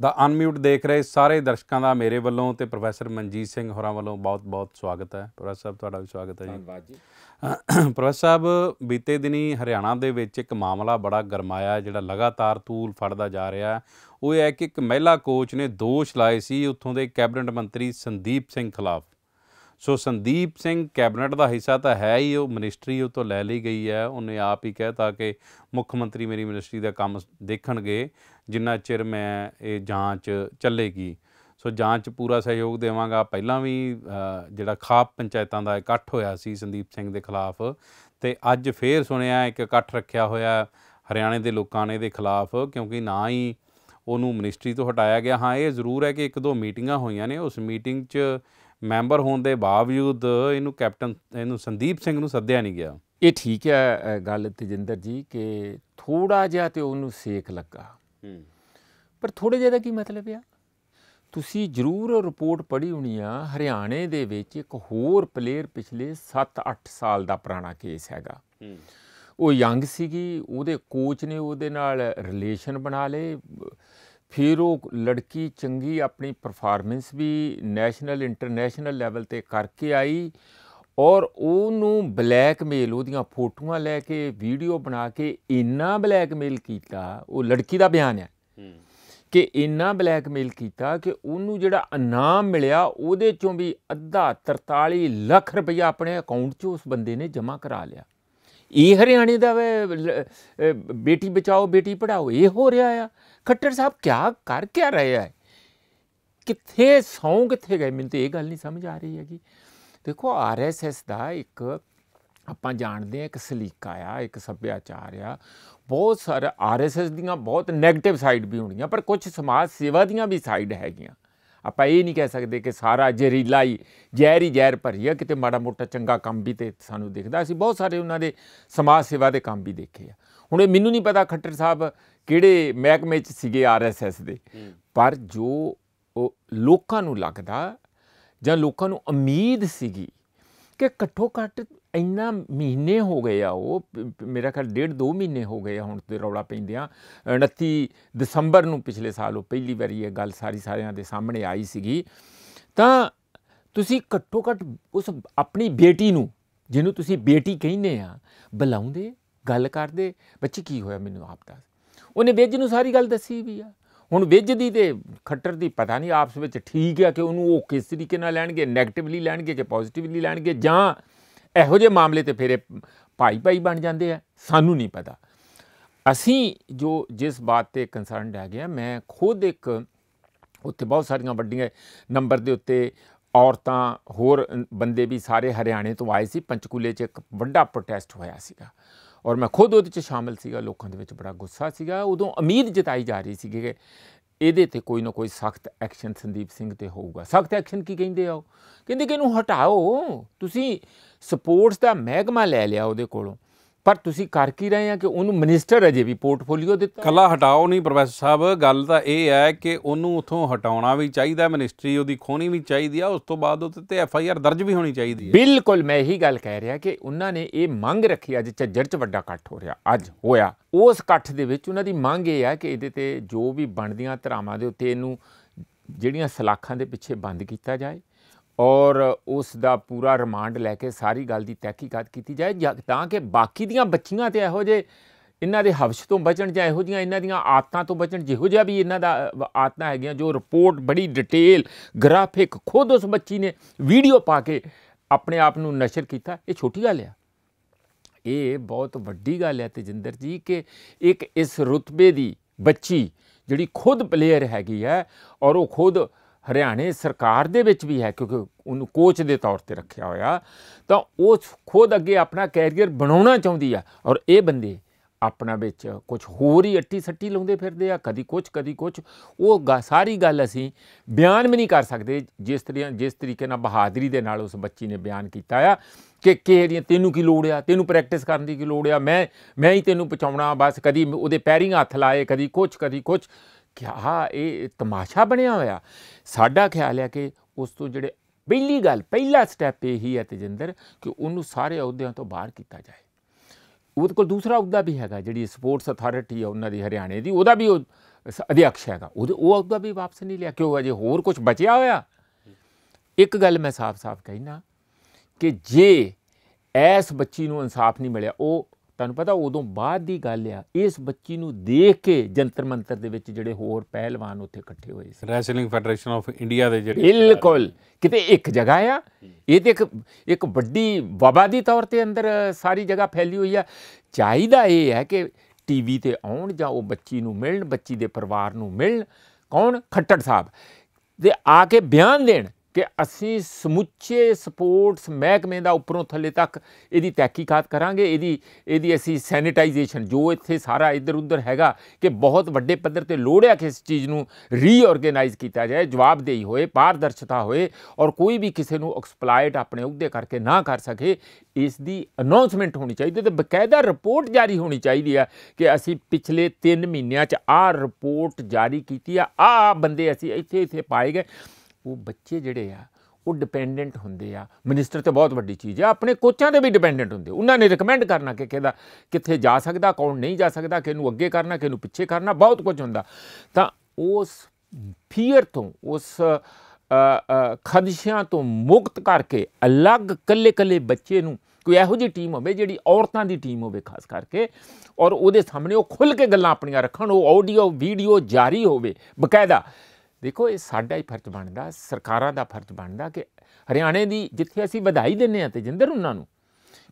ਦਾ unmute ਦੇਖ ਰਹੇ ਸਾਰੇ ਦਰਸ਼ਕਾਂ ਦਾ ਮੇਰੇ ਵੱਲੋਂ ਤੇ ਪ੍ਰੋਫੈਸਰ ਮਨਜੀਤ ਸਿੰਘ ਹੋਰਾਂ ਵੱਲੋਂ ਬਹੁਤ-ਬਹੁਤ ਸਵਾਗਤ ਹੈ ਪ੍ਰੋਫੈਸਰ ਸਾਹਿਬ ਤੁਹਾਡਾ ਵੀ ਸਵਾਗਤ ਹੈ ਜੀ ਧੰਨਵਾਦ ਜੀ ਪ੍ਰੋਫੈਸਰ ਸਾਹਿਬ ਬੀਤੇ ਦਿਨੀ ਹਰਿਆਣਾ ਦੇ ਵਿੱਚ ਇੱਕ ਮਾਮਲਾ ਬੜਾ ਗਰਮਾਇਆ ਜਿਹੜਾ ਲਗਾਤਾਰ ਤੂਲ ਫੜਦਾ ਜਾ ਰਿਹਾ ਉਹ ਹੈ ਕਿ ਇੱਕ ਮਹਿਲਾ ਕੋਚ ਨੇ ਦੋਸ਼ ਲਾਏ ਸੀ ਉੱਥੋਂ ਦੇ ਕੈਬਨਿਟ ਮੰਤਰੀ ਸੰਦੀਪ ਸਿੰਘ ਖਿਲਾਫ ਸੋ ਸੰਦੀਪ ਸਿੰਘ ਕੈਬਨਟ ਦਾ ਹਿੱਸਾ ਤਾਂ ਹੈ ਹੀ ਉਹ ਮਿਨਿਸਟਰੀ ਉਹ ਤੋਂ ਲੈ ਲਈ ਗਈ ਹੈ ਉਹਨੇ ਆਪ ਹੀ ਕਹਿਤਾ ਕਿ ਮੁੱਖ ਮੰਤਰੀ ਮੇਰੀ ਮਿਨਿਸਟਰੀ ਦਾ ਕੰਮ ਦੇਖਣਗੇ ਜਿੰਨਾ ਚਿਰ ਮੈਂ ਇਹ ਜਾਂਚ ਚੱਲੇਗੀ ਸੋ ਜਾਂਚ ਪੂਰਾ ਸਹਿਯੋਗ ਦੇਵਾਂਗਾ ਪਹਿਲਾਂ ਵੀ ਜਿਹੜਾ ਖਾਪ ਪੰਚਾਇਤਾਂ ਦਾ ਇਕੱਠ ਹੋਇਆ ਸੀ ਸੰਦੀਪ ਸਿੰਘ ਦੇ ਖਿਲਾਫ ਤੇ ਅੱਜ ਫੇਰ ਸੁਣਿਆ ਇੱਕ ਇਕੱਠ ਰੱਖਿਆ ਹੋਇਆ ਹਰਿਆਣੇ ਦੇ ਲੋਕਾਂ ਨੇ ਦੇ ਖਿਲਾਫ ਕਿਉਂਕਿ ਨਾ ਹੀ ਉਹਨੂੰ ਮਿਨਿਸਟਰੀ ਤੋਂ ਹਟਾਇਆ ਗਿਆ ਹਾਂ ਇਹ ਜ਼ਰੂਰ ਹੈ ਕਿ ਇੱਕ ਦੋ ਮੀਟਿੰਗਾਂ ਹੋਈਆਂ ਨੇ ਉਸ ਮੀਟਿੰਗ 'ਚ ਮੈਂਬਰ ਹੋਣ ਦੇ ਬਾਵਜੂਦ ਇਹਨੂੰ ਕੈਪਟਨ ਇਹਨੂੰ ਸੰਦੀਪ ਸਿੰਘ ਨੂੰ ਸੱਦਿਆ ਨਹੀਂ ਗਿਆ ਇਹ ਠੀਕ ਹੈ ਗੱਲ ਤੇਜਿੰਦਰ ਜੀ ਕਿ ਥੋੜਾ ਜਿਹਾ ਤੇ ਉਹਨੂੰ ਸੇਕ ਲੱਗਾ ਪਰ ਥੋੜੇ ਜਿਹਾ ਦਾ ਕੀ ਮਤਲਬ ਆ ਤੁਸੀਂ ਜ਼ਰੂਰ ਰਿਪੋਰਟ ਪੜ੍ਹੀ ਹੋਣੀ ਆ ਹਰਿਆਣੇ ਦੇ ਵਿੱਚ ਇੱਕ ਹੋਰ ਪਲੇਅਰ ਪਿਛਲੇ 7-8 ਸਾਲ ਦਾ ਪੁਰਾਣਾ ਕੇਸ ਹੈਗਾ ਉਹ ਯੰਗ ਸੀਗੀ ਉਹਦੇ ਕੋਚ ਨੇ ਉਹਦੇ ਨਾਲ ਰਿਲੇਸ਼ਨ ਬਣਾ ਲਏ ਫਿਰ ਉਹ ਲੜਕੀ ਚੰਗੀ ਆਪਣੀ ਪਰਫਾਰਮੈਂਸ ਵੀ ਨੈਸ਼ਨਲ ਇੰਟਰਨੈਸ਼ਨਲ ਲੈਵਲ ਤੇ ਕਰਕੇ ਆਈ ਔਰ ਉਹਨੂੰ ਬਲੈਕਮੇਲ ਉਹਦੀਆਂ ਫੋਟੋਆਂ ਲੈ ਕੇ ਵੀਡੀਓ ਬਣਾ ਕੇ ਇੰਨਾ ਬਲੈਕਮੇਲ ਕੀਤਾ ਉਹ ਲੜਕੀ ਦਾ ਬਿਆਨ ਹੈ ਕਿ ਇੰਨਾ ਬਲੈਕਮੇਲ ਕੀਤਾ ਕਿ ਉਹਨੂੰ ਜਿਹੜਾ ਇਨਾਮ ਮਿਲਿਆ ਉਹਦੇ ਚੋਂ ਵੀ ਅੱਧਾ 43 ਲੱਖ ਰੁਪਇਆ ਆਪਣੇ ਅਕਾਊਂਟ 'ਚ ਉਸ ਬੰਦੇ ਨੇ ਜਮ੍ਹਾਂ ਕਰਾ ਲਿਆ ਇਹ ਹਰਿਆਣੇ ਦਾ ਬੇਟੀ ਬਚਾਓ ਬੇਟੀ ਪੜਾਓ ਇਹ ਹੋ ਰਿਹਾ ਆ ਖੱਟਰ ਸਾਹਿਬ ਕਿਆ ਕਰ ਕਿਆ ਰਹੇ ਆ ਕਿੱਥੇ ਸੌਂ ਕਿੱਥੇ ਗਏ ਮੈਨੂੰ ਤੇ ਇਹ ਗੱਲ ਨਹੀਂ ਸਮਝ ਆ ਰਹੀ ਹੈਗੀ ਦੇਖੋ ਆਰਐਸਐਸ ਦਾ ਇੱਕ ਆਪਾਂ ਜਾਣਦੇ ਹਾਂ ਇੱਕ ਸਲੀਕਾ ਆ ਇੱਕ ਸੱਭਿਆਚਾਰ ਆ ਬਹੁਤ ਸਾਰੇ ਆਰਐਸਐਸ ਦੀਆਂ ਬਹੁਤ 네ਗੇਟਿਵ ਸਾਈਡ ਵੀ ਹੋਣੀਆਂ ਪਰ ਕੁਝ ਸਮਾਜ ਸੇਵਾ ਦੀਆਂ ਵੀ ਸਾਈਡ ਹੈਗੀਆਂ ਆਪਾਂ ਇਹ ਨਹੀਂ ਕਹਿ ਸਕਦੇ ਕਿ ਸਾਰਾ ਜ਼ਹਿਰੀਲਾ ਹੀ ਜ਼ਹਿਰ ਜ਼ਹਿਰ ਭਰੀ ਆ ਕਿਤੇ ਮਾੜਾ ਮੋਟਾ ਚੰਗਾ ਕੰਮ ਵੀ ਤੇ ਸਾਨੂੰ ਦਿਖਦਾ ਸੀ ਬਹੁਤ ਸਾਰੇ ਉਹਨਾਂ ਦੇ ਸਮਾਜ ਸੇਵਾ ਦੇ ਕੰਮ ਵੀ ਦੇਖੇ ਆ ਹੁਣ ਇਹ ਮੈਨੂੰ ਨਹੀਂ ਪਤਾ ਖੱਟਰ ਸਾਹਿਬ ਕਿਹੜੇ ਮਹਿਕਮੇ 'ਚ ਸੀਗੇ ਆਰਐਸਐਸ ਦੇ ਪਰ ਜੋ ਲੋਕਾਂ ਨੂੰ ਲੱਗਦਾ ਜਾਂ ਲੋਕਾਂ ਨੂੰ ਉਮੀਦ ਸੀਗੀ ਕਿ ਘੱਟੋ ਘੱਟ ਇੰਨਾ ਮਹੀਨੇ ਹੋ ਗਏ ਆ ਉਹ ਮੇਰਾ ਖਿਆਲ ਡੇਢ ਦੋ ਮਹੀਨੇ ਹੋ ਗਏ ਹੁਣ ਤੇ ਰੌਲਾ ਪੈਂਦਿਆਂ 29 ਦਸੰਬਰ ਨੂੰ ਪਿਛਲੇ ਸਾਲ ਉਹ ਪਹਿਲੀ ਵਾਰੀ ਇਹ ਗੱਲ ਸਾਰੀ ਸਾਰਿਆਂ ਦੇ ਸਾਹਮਣੇ ਆਈ ਸੀਗੀ ਤਾਂ ਤੁਸੀਂ ਘੱਟੋ ਘੱਟ ਉਸ ਆਪਣੀ ਬੇਟੀ ਨੂੰ ਜਿਹਨੂੰ ਤੁਸੀਂ ਬੇਟੀ ਕਹਿੰਦੇ ਆ ਬੁਲਾਉਂਦੇ ਗੱਲ ਕਰਦੇ ਬੱਚੇ ਕੀ ਹੋਇਆ ਮੈਨੂੰ ਆਪ ਦੱਸ ਉਹਨੇ ਵੇਜ ਨੂੰ ਸਾਰੀ ਗੱਲ ਦੱਸੀ ਵੀ ਆ ਹੁਣ ਵਿਜਦੀ ਤੇ ਖੱਟਰ ਦੀ ਪਤਾ ਨਹੀਂ ਆਪਸ ਵਿੱਚ ਠੀਕ ਹੈ ਕਿ ਉਹਨੂੰ ਉਹ ਕਿਸ ਤਰੀਕੇ ਨਾਲ ਲੈਣਗੇ 네ਗੇਟਿਵਲੀ ਲੈਣਗੇ ਕਿ ਪੋਜ਼ਿਟਿਵਲੀ ਲੈਣਗੇ ਜਾਂ ਇਹੋ ਜਿਹੇ ਮਾਮਲੇ ਤੇ ਫਿਰ ਭਾਈ ਭਾਈ ਬਣ ਜਾਂਦੇ ਆ ਸਾਨੂੰ ਨਹੀਂ ਪਤਾ ਅਸੀਂ ਜੋ ਜਿਸ ਬਾਤ ਤੇ ਕੰਸਰਨਡ ਆ ਗਿਆ ਮੈਂ ਖੁਦ ਇੱਕ ਉੱਥੇ ਬਹੁਤ ਸਾਰੀਆਂ ਵੱਡੀਆਂ ਨੰਬਰ ਦੇ ਉੱਤੇ ਔਰਤਾਂ ਹੋਰ ਬੰਦੇ ਵੀ ਸਾਰੇ ਹਰਿਆਣੇ ਤੋਂ ਆਏ ਸੀ ਪੰਚਕੂਲੇ 'ਚ ਇੱਕ ਵੱਡਾ ਪ੍ਰੋਟੈਸਟ ਹੋਇਆ ਸੀਗਾ ਔਰ ਮੈਂ ਖੁਦ ਉਹਦੇ 'ਚ ਸ਼ਾਮਿਲ ਸੀਗਾ ਲੋਕਾਂ ਦੇ ਵਿੱਚ ਬੜਾ ਗੁੱਸਾ ਸੀਗਾ ਉਦੋਂ ਉਮੀਦ ਜਤਾਈ ਜਾ ਰਹੀ ਸੀ ਕਿ ਇਹਦੇ ਤੇ ਕੋਈ ਨਾ ਕੋਈ ਸਖਤ ਐਕਸ਼ਨ ਸੰਦੀਪ ਸਿੰਘ ਤੇ ਹੋਊਗਾ ਸਖਤ ਐਕਸ਼ਨ ਕੀ ਕਹਿੰਦੇ ਆ ਉਹ ਕਹਿੰਦੇ ਕਿ ਇਹਨੂੰ ਹਟਾਓ ਤੁਸੀਂ ਸਪੋਰਟਸ ਦਾ ਮਹਿਕਮਾ ਲੈ ਲਿਆ ਉਹਦੇ ਕੋਲੋਂ ਪਰ ਤੁਸੀਂ ਕਰ ਕੀ ਰਹੇ ਆ ਕਿ ਉਹਨੂੰ ਮਿਨਿਸਟਰ ਅਜੇ ਵੀ ਪੋਰਟਫੋਲੀਓ ਦਿੱਤਾ ਕੱਲਾ ਹਟਾਓ ਨਹੀਂ ਪ੍ਰੋਫੈਸਰ ਸਾਹਿਬ ਗੱਲ ਤਾਂ ਇਹ ਹੈ ਕਿ ਉਹਨੂੰ ਉਥੋਂ ਹਟਾਉਣਾ ਵੀ ਚਾਹੀਦਾ ਮਿਨਿਸਟਰੀ ਉਹਦੀ ਖੋਣੀ ਵੀ ਚਾਹੀਦੀ ਆ ਉਸ ਤੋਂ ਬਾਅਦ ਉਹਦੇ ਤੇ ਐਫ ਆਈ ਆਰ ਦਰਜ ਵੀ ਹੋਣੀ ਚਾਹੀਦੀ ਹੈ ਬਿਲਕੁਲ ਮੈਂ ਇਹੀ ਗੱਲ ਕਹਿ ਰਿਹਾ ਕਿ ਉਹਨਾਂ ਨੇ ਇਹ ਮੰਗ ਰੱਖੀ ਅੱਜ ਝੱਜਰ 'ਚ ਵੱਡਾ ਇਕੱਠ ਹੋ ਰਿਹਾ ਅੱਜ ਹੋਇਆ ਉਸ ਇਕੱਠ ਦੇ ਵਿੱਚ ਉਹਨਾਂ ਦੀ ਮੰਗ ਇਹ ਹੈ ਕਿ ਇਹਦੇ ਤੇ ਜੋ ਵੀ ਬਣਦੀਆਂ ਧਰਾਵਾਂ ਦੇ ਉੱਤੇ ਇਹਨੂੰ ਜਿਹੜੀਆਂ ਸਲਾਖਾਂ ਦੇ ਪਿੱਛੇ ਬੰਦ ਕੀਤਾ ਜਾਏ ਔਰ ਉਸ ਦਾ ਪੂਰਾ ਰਿਮਾਂਡ ਲੈ ਕੇ ਸਾਰੀ ਗੱਲ ਦੀ ਤਹਿਕੀਕਾਤ ਕੀਤੀ ਜਾਏ ਤਾਂ ਕਿ ਬਾਕੀ ਦੀਆਂ ਬੱਚੀਆਂ ਤੇ ਇਹੋ ਜੇ ਇਹਨਾਂ ਦੇ ਹਵਸ਼ ਤੋਂ ਬਚਣ ਜਾਂ ਇਹੋ ਜੀਆਂ ਇਹਨਾਂ ਦੀਆਂ ਆਤਾਂ ਤੋਂ ਬਚਣ ਜਿਹੋ ਜਿਹਾ ਵੀ ਇਹਨਾਂ ਦਾ ਆਤਨਾ ਹੈਗੀਆਂ ਜੋ ਰਿਪੋਰਟ ਬੜੀ ਡਿਟੇਲ ਗ੍ਰਾਫਿਕ ਖੁਦ ਉਸ ਬੱਚੀ ਨੇ ਵੀਡੀਓ ਪਾ ਕੇ ਆਪਣੇ ਆਪ ਨੂੰ ਨਸ਼ਰ ਕੀਤਾ ਇਹ ਛੋਟੀ ਗੱਲ ਆ ਇਹ ਬਹੁਤ ਵੱਡੀ ਗੱਲ ਹੈ ਤੇਜਿੰਦਰ ਜੀ ਕਿ ਇੱਕ ਇਸ ਰੁਤਬੇ ਦੀ ਬੱਚੀ ਜਿਹੜੀ ਖੁਦ ਪਲੇਅਰ ਹੈਗੀ ਹੈ ਔਰ ਉਹ ਖੁਦ ਹਰਿਆਣੇ ਸਰਕਾਰ ਦੇ ਵਿੱਚ ਵੀ ਹੈ ਕਿਉਂਕਿ ਉਹਨੂੰ ਕੋਚ ਦੇ ਤੌਰ ਤੇ ਰੱਖਿਆ ਹੋਇਆ ਤਾਂ ਉਹ ਖੁਦ ਅੱਗੇ ਆਪਣਾ ਕੈਰੀਅਰ ਬਣਾਉਣਾ ਚਾਹੁੰਦੀ ਆ ਔਰ ਇਹ ਬੰਦੇ ਆਪਣਾ ਵਿੱਚ ਕੁਝ ਹੋਰ ਹੀ ਅੱਟੀ ਸੱਟੀ ਲਾਉਂਦੇ ਫਿਰਦੇ ਆ ਕਦੀ ਕੁਝ ਕਦੀ ਕੁਝ ਉਹ ਸਾਰੀ ਗੱਲ ਅਸੀਂ ਬਿਆਨ ਵੀ ਨਹੀਂ ਕਰ ਸਕਦੇ ਜਿਸ ਤਰੀਕੇ ਜਿਸ ਤਰੀਕੇ ਨਾਲ ਬਹਾਦਰੀ ਦੇ ਨਾਲ ਉਸ ਬੱਚੀ ਨੇ ਬਿਆਨ ਕੀਤਾ ਆ ਕਿ ਕਿਹੜੀਆਂ ਤੈਨੂੰ ਕੀ ਲੋੜ ਆ ਤੈਨੂੰ ਪ੍ਰੈਕਟਿਸ ਕਰਨ ਦੀ ਕੀ ਲੋੜ ਆ ਮੈਂ ਮੈਂ ਹੀ ਤੈਨੂੰ ਪਹੁੰਚਾਉਣਾ ਬਸ ਕਦੀ ਉਹਦੇ ਪੈਰੀਂ ਹੱਥ ਲਾਏ ਕਦੀ ਕੁਝ ਕਦੀ ਕੁਝ ਕਿਆ ਇਹ ਤਮਾਸ਼ਾ ਬਣਿਆ ਹੋਇਆ ਸਾਡਾ ਖਿਆਲ ਹੈ ਕਿ ਉਸ ਤੋਂ ਜਿਹੜੇ ਪਹਿਲੀ ਗੱਲ ਪਹਿਲਾ ਸਟੈਪ ਇਹ ਹੀ ਹੈ ਤੇਜਿੰਦਰ ਕਿ ਉਹਨੂੰ ਸਾਰੇ ਅਹੁਦਿਆਂ ਤੋਂ ਬਾਹਰ ਕੀਤਾ ਜਾਏ ਉਹਦੇ ਕੋਲ ਦੂਸਰਾ ਅਹੁਦਾ ਵੀ ਹੈਗਾ ਜਿਹੜੀ ਸਪੋਰਟਸ ਅਥਾਰਟੀ ਹੈ ਉਹਨਾਂ ਦੀ ਹਰਿਆਣੇ ਦੀ ਉਹਦਾ ਵੀ ਉਹ ਅਧਿਆਕਸ਼ ਹੈਗਾ ਉਹ ਉਹ ਅਹੁਦਾ ਵੀ ਵਾਪਸ ਨਹੀਂ ਲਿਆ ਕਿਉਂ ਅਜੇ ਹੋਰ ਕੁਝ ਬਚਿਆ ਹੋਇਆ ਇੱਕ ਗੱਲ ਮੈਂ ਸਾਫ਼-ਸਾਫ਼ ਕਹਿਣਾ ਕਿ ਜੇ ਐਸ ਬੱਚੀ ਨੂੰ ਇਨਸਾਫ ਨਹੀਂ ਮਿਲਿਆ ਉਹ ਤੁਹਾਨੂੰ ਪਤਾ ਉਦੋਂ ਬਾਅਦ ਦੀ ਗੱਲ ਆ ਇਸ ਬੱਚੀ ਨੂੰ ਦੇਖ ਕੇ ਜੰਤਰ ਮੰਤਰ ਦੇ ਵਿੱਚ ਜਿਹੜੇ ਹੋਰ ਪਹਿਲਵਾਨ ਉੱਥੇ ਇਕੱਠੇ ਹੋਏ ਸੀ ਰੈਸਲਿੰਗ ਫੈਡਰੇਸ਼ਨ ਆਫ ਇੰਡੀਆ ਦੇ ਜਿਹੜੇ ਬਿਲਕੁਲ ਕਿਤੇ ਇੱਕ ਜਗ੍ਹਾ ਆ ਇਹ ਤੇ ਇੱਕ ਇੱਕ ਵੱਡੀ ਵਬਾ ਦੀ ਤੌਰ ਤੇ ਅੰਦਰ ਸਾਰੀ ਜਗ੍ਹਾ ਫੈਲੀ ਹੋਈ ਆ ਚਾਹੀਦਾ ਇਹ ਹੈ ਕਿ ਟੀਵੀ ਤੇ ਆਉਣ ਜਾਂ ਉਹ ਬੱਚੀ ਨੂੰ ਮਿਲਣ ਬੱਚੀ ਦੇ ਪਰਿਵਾਰ ਨੂੰ ਮਿਲਣ ਕੌਣ ਖੱਟੜ ਸਾਹਿਬ ਦੇ ਆ ਕੇ ਬਿਆਨ ਦੇਣ ਕਿ ਅਸੀਂ ਸਮੁੱਚੇ ਸਪੋਰਟਸ ਮਹਿਕਮੇ ਦਾ ਉੱਪਰੋਂ ਥੱਲੇ ਤੱਕ ਇਹਦੀ ਤਹਿਕੀਕਾਤ ਕਰਾਂਗੇ ਇਹਦੀ ਇਹਦੀ ਅਸੀਂ ਸੈਨੀਟਾਈਜੇਸ਼ਨ ਜੋ ਇੱਥੇ ਸਾਰਾ ਇੱਧਰ ਉੱਧਰ ਹੈਗਾ ਕਿ ਬਹੁਤ ਵੱਡੇ ਪੱਧਰ ਤੇ ਲੋੜ ਹੈ ਕਿ ਇਸ ਚੀਜ਼ ਨੂੰ ਰੀਆਰਗੇਨਾਈਜ਼ ਕੀਤਾ ਜਾਏ ਜਵਾਬਦੇਹੀ ਹੋਏ ਪਾਰਦਰਸ਼ਤਾ ਹੋਏ ਔਰ ਕੋਈ ਵੀ ਕਿਸੇ ਨੂੰ ਐਕਸਪਲੋਇਟ ਆਪਣੇ ਉਹਦੇ ਕਰਕੇ ਨਾ ਕਰ ਸਕੇ ਇਸ ਦੀ ਅਨਾਉਂਸਮੈਂਟ ਹੋਣੀ ਚਾਹੀਦੀ ਤੇ ਬਕਾਇਦਾ ਰਿਪੋਰਟ ਜਾਰੀ ਹੋਣੀ ਚਾਹੀਦੀ ਆ ਕਿ ਅਸੀਂ ਪਿਛਲੇ 3 ਮਹੀਨਿਆਂ 'ਚ ਆਹ ਰਿਪੋਰਟ ਜਾਰੀ ਕੀਤੀ ਆ ਆ ਬੰਦੇ ਅਸੀਂ ਇੱਥੇ ਇੱਥੇ ਪਾਏ ਗਏ ਉਹ ਬੱਚੇ ਜਿਹੜੇ ਆ ਉਹ ਡਿਪੈਂਡੈਂਟ ਹੁੰਦੇ ਆ ਮਿਨਿਸਟਰ ਤੇ ਬਹੁਤ ਵੱਡੀ ਚੀਜ਼ ਆ ਆਪਣੇ ਕੋਚਾਂ ਦੇ ਵੀ ਡਿਪੈਂਡੈਂਟ ਹੁੰਦੇ ਉਹਨਾਂ ਨੇ ਰეკਮੈਂਡ ਕਰਨਾ ਕਿ ਕਿਹਦਾ ਕਿੱਥੇ ਜਾ ਸਕਦਾ ਕੌਣ ਨਹੀਂ ਜਾ ਸਕਦਾ ਕਿਹਨੂੰ ਅੱਗੇ ਕਰਨਾ ਕਿਹਨੂੰ ਪਿੱਛੇ ਕਰਨਾ ਬਹੁਤ ਕੁਝ ਹੁੰਦਾ ਤਾਂ ਉਸ ਫੀਅਰ ਤੋਂ ਉਸ ਖਦਸ਼ਿਆਂ ਤੋਂ ਮੁਕਤ ਕਰਕੇ ਅਲੱਗ ਕੱਲੇ-ਕੱਲੇ ਬੱਚੇ ਨੂੰ ਕੋਈ ਇਹੋ ਜਿਹੀ ਟੀਮ ਹੋਵੇ ਜਿਹੜੀ ਔਰਤਾਂ ਦੀ ਟੀਮ ਹੋਵੇ ਖਾਸ ਕਰਕੇ ਔਰ ਉਹਦੇ ਸਾਹਮਣੇ ਉਹ ਖੁੱਲ ਕੇ ਗੱਲਾਂ ਆਪਣੀਆਂ ਰੱਖਣ ਉਹ ਆਡੀਓ ਵੀਡੀਓ ਜਾਰੀ ਹੋਵੇ ਬਕਾਇਦਾ ਦੇਖੋ ਇਹ ਸਾਡਾ ਹੀ ਫਰਜ਼ ਬਣਦਾ ਸਰਕਾਰਾਂ ਦਾ ਫਰਜ਼ ਬਣਦਾ ਕਿ ਹਰਿਆਣੇ ਦੀ ਜਿੱਥੇ ਅਸੀਂ ਵਧਾਈ ਦਿੰਨੇ ਆ ਤੇਜਿੰਦਰ ਉਹਨਾਂ ਨੂੰ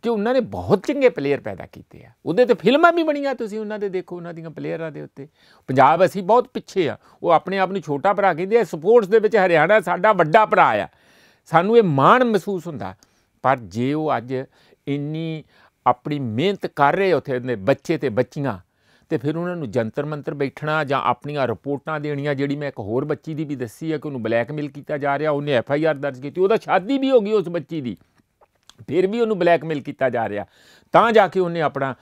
ਕਿ ਉਹਨਾਂ ਨੇ ਬਹੁਤ ਚੰਗੇ ਪਲੇਅਰ ਪੈਦਾ ਕੀਤੇ ਆ ਉਹਦੇ ਤੇ ਫਿਲਮਾਂ ਵੀ ਬਣੀਆਂ ਤੁਸੀਂ ਉਹਨਾਂ ਦੇ ਦੇਖੋ ਉਹਨਾਂ ਦੀਆਂ ਪਲੇਅਰਾਂ ਦੇ ਉੱਤੇ ਪੰਜਾਬ ਅਸੀਂ ਬਹੁਤ ਪਿੱਛੇ ਆ ਉਹ ਆਪਣੇ ਆਪ ਨੂੰ ਛੋਟਾ ਭਰਾ ਕਹਿੰਦੇ ਆ ਸਪੋਰਟਸ ਦੇ ਵਿੱਚ ਹਰਿਆਣਾ ਸਾਡਾ ਵੱਡਾ ਭਰਾ ਆ ਸਾਨੂੰ ਇਹ ਮਾਣ ਮਹਿਸੂਸ ਹੁੰਦਾ ਪਰ ਜੇ ਉਹ ਅੱਜ ਇੰਨੀ ਆਪਣੀ ਮਿਹਨਤ ਕਰ ਰਹੇ ਉਥੇ ਦੇ ਬੱਚੇ ਤੇ ਬੱਚੀਆਂ ਤੇ ਫਿਰ ਉਹਨਾਂ ਨੂੰ ਜੰਤਰ ਮੰਤਰ ਬੈਠਣਾ ਜਾਂ ਆਪਣੀਆਂ ਰਿਪੋਰਟਾਂ ਦੇਣੀਆਂ ਜਿਹੜੀ ਮੈਂ ਇੱਕ ਹੋਰ ਬੱਚੀ ਦੀ ਵੀ ਦੱਸੀ ਹੈ ਕਿ ਉਹਨੂੰ ਬਲੈਕਮੇਲ ਕੀਤਾ ਜਾ ਰਿਹਾ ਉਹਨੇ ਐਫ ਆਈ ਆਰ ਦਰਜ ਕੀਤੀ ਉਹਦਾ ਸ਼ਾਦੀ ਵੀ ਹੋ ਗਈ ਉਸ ਬੱਚੀ ਦੀ ਫਿਰ ਵੀ ਉਹਨੂੰ ਬਲੈਕਮੇਲ ਕੀਤਾ ਜਾ ਰਿਹਾ ਤਾਂ ਜਾ ਕੇ ਉਹਨੇ ਆਪਣਾ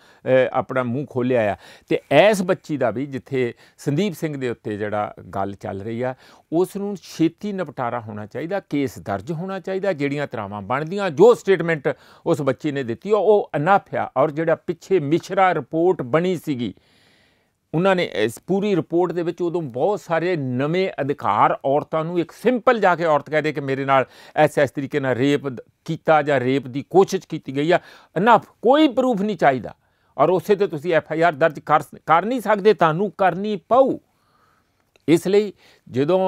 ਆਪਣਾ ਮੂੰਹ ਖੋਲਿਆ ਆ ਤੇ ਐਸ ਬੱਚੀ ਦਾ ਵੀ ਜਿੱਥੇ ਸੰਦੀਪ ਸਿੰਘ ਦੇ ਉੱਤੇ ਜਿਹੜਾ ਗੱਲ ਚੱਲ ਰਹੀ ਆ ਉਸ ਨੂੰ ਛੇਤੀ ਨਿਪਟਾਰਾ ਹੋਣਾ ਚਾਹੀਦਾ ਕੇਸ ਦਰਜ ਹੋਣਾ ਚਾਹੀਦਾ ਜਿਹੜੀਆਂ ਤਰਾਵਾਂ ਬਣਦੀਆਂ ਜੋ ਸਟੇਟਮੈਂਟ ਉਸ ਬੱਚੀ ਨੇ ਦਿੱਤੀ ਉਹ ਅਨਾਫਿਆ ਔਰ ਜਿਹੜਾ ਪਿੱਛੇ ਮਿਸ਼ਰਾ ਰਿਪੋਰਟ ਬਣੀ ਸੀਗੀ ਉਹਨਾਂ ਨੇ ਇਸ ਪੂਰੀ ਰਿਪੋਰਟ ਦੇ ਵਿੱਚ ਉਦੋਂ ਬਹੁਤ ਸਾਰੇ ਨਵੇਂ ਅਧਿਕਾਰ ਔਰਤਾਂ ਨੂੰ ਇੱਕ ਸਿੰਪਲ ਜਾ ਕੇ ਔਰਤ ਕਹਦੇ ਕਿ ਮੇਰੇ ਨਾਲ ਐਸ ਐਸ ਤਰੀਕੇ ਨਾਲ ਰੇਪ ਕੀਤਾ ਜਾਂ ਰੇਪ ਦੀ ਕੋਸ਼ਿਸ਼ ਕੀਤੀ ਗਈ ਆ ਇਨਫ ਕੋਈ ਪ੍ਰੂਫ ਨਹੀਂ ਚਾਹੀਦਾ ਔਰ ਉਸੇ ਤੇ ਤੁਸੀਂ ਐਫ ਆਈ ਆਰ ਦਰਜ ਕਰ ਨਹੀਂ ਸਕਦੇ ਤੁਹਾਨੂੰ ਕਰਨੀ ਪਊ ਇਸ ਲਈ ਜਦੋਂ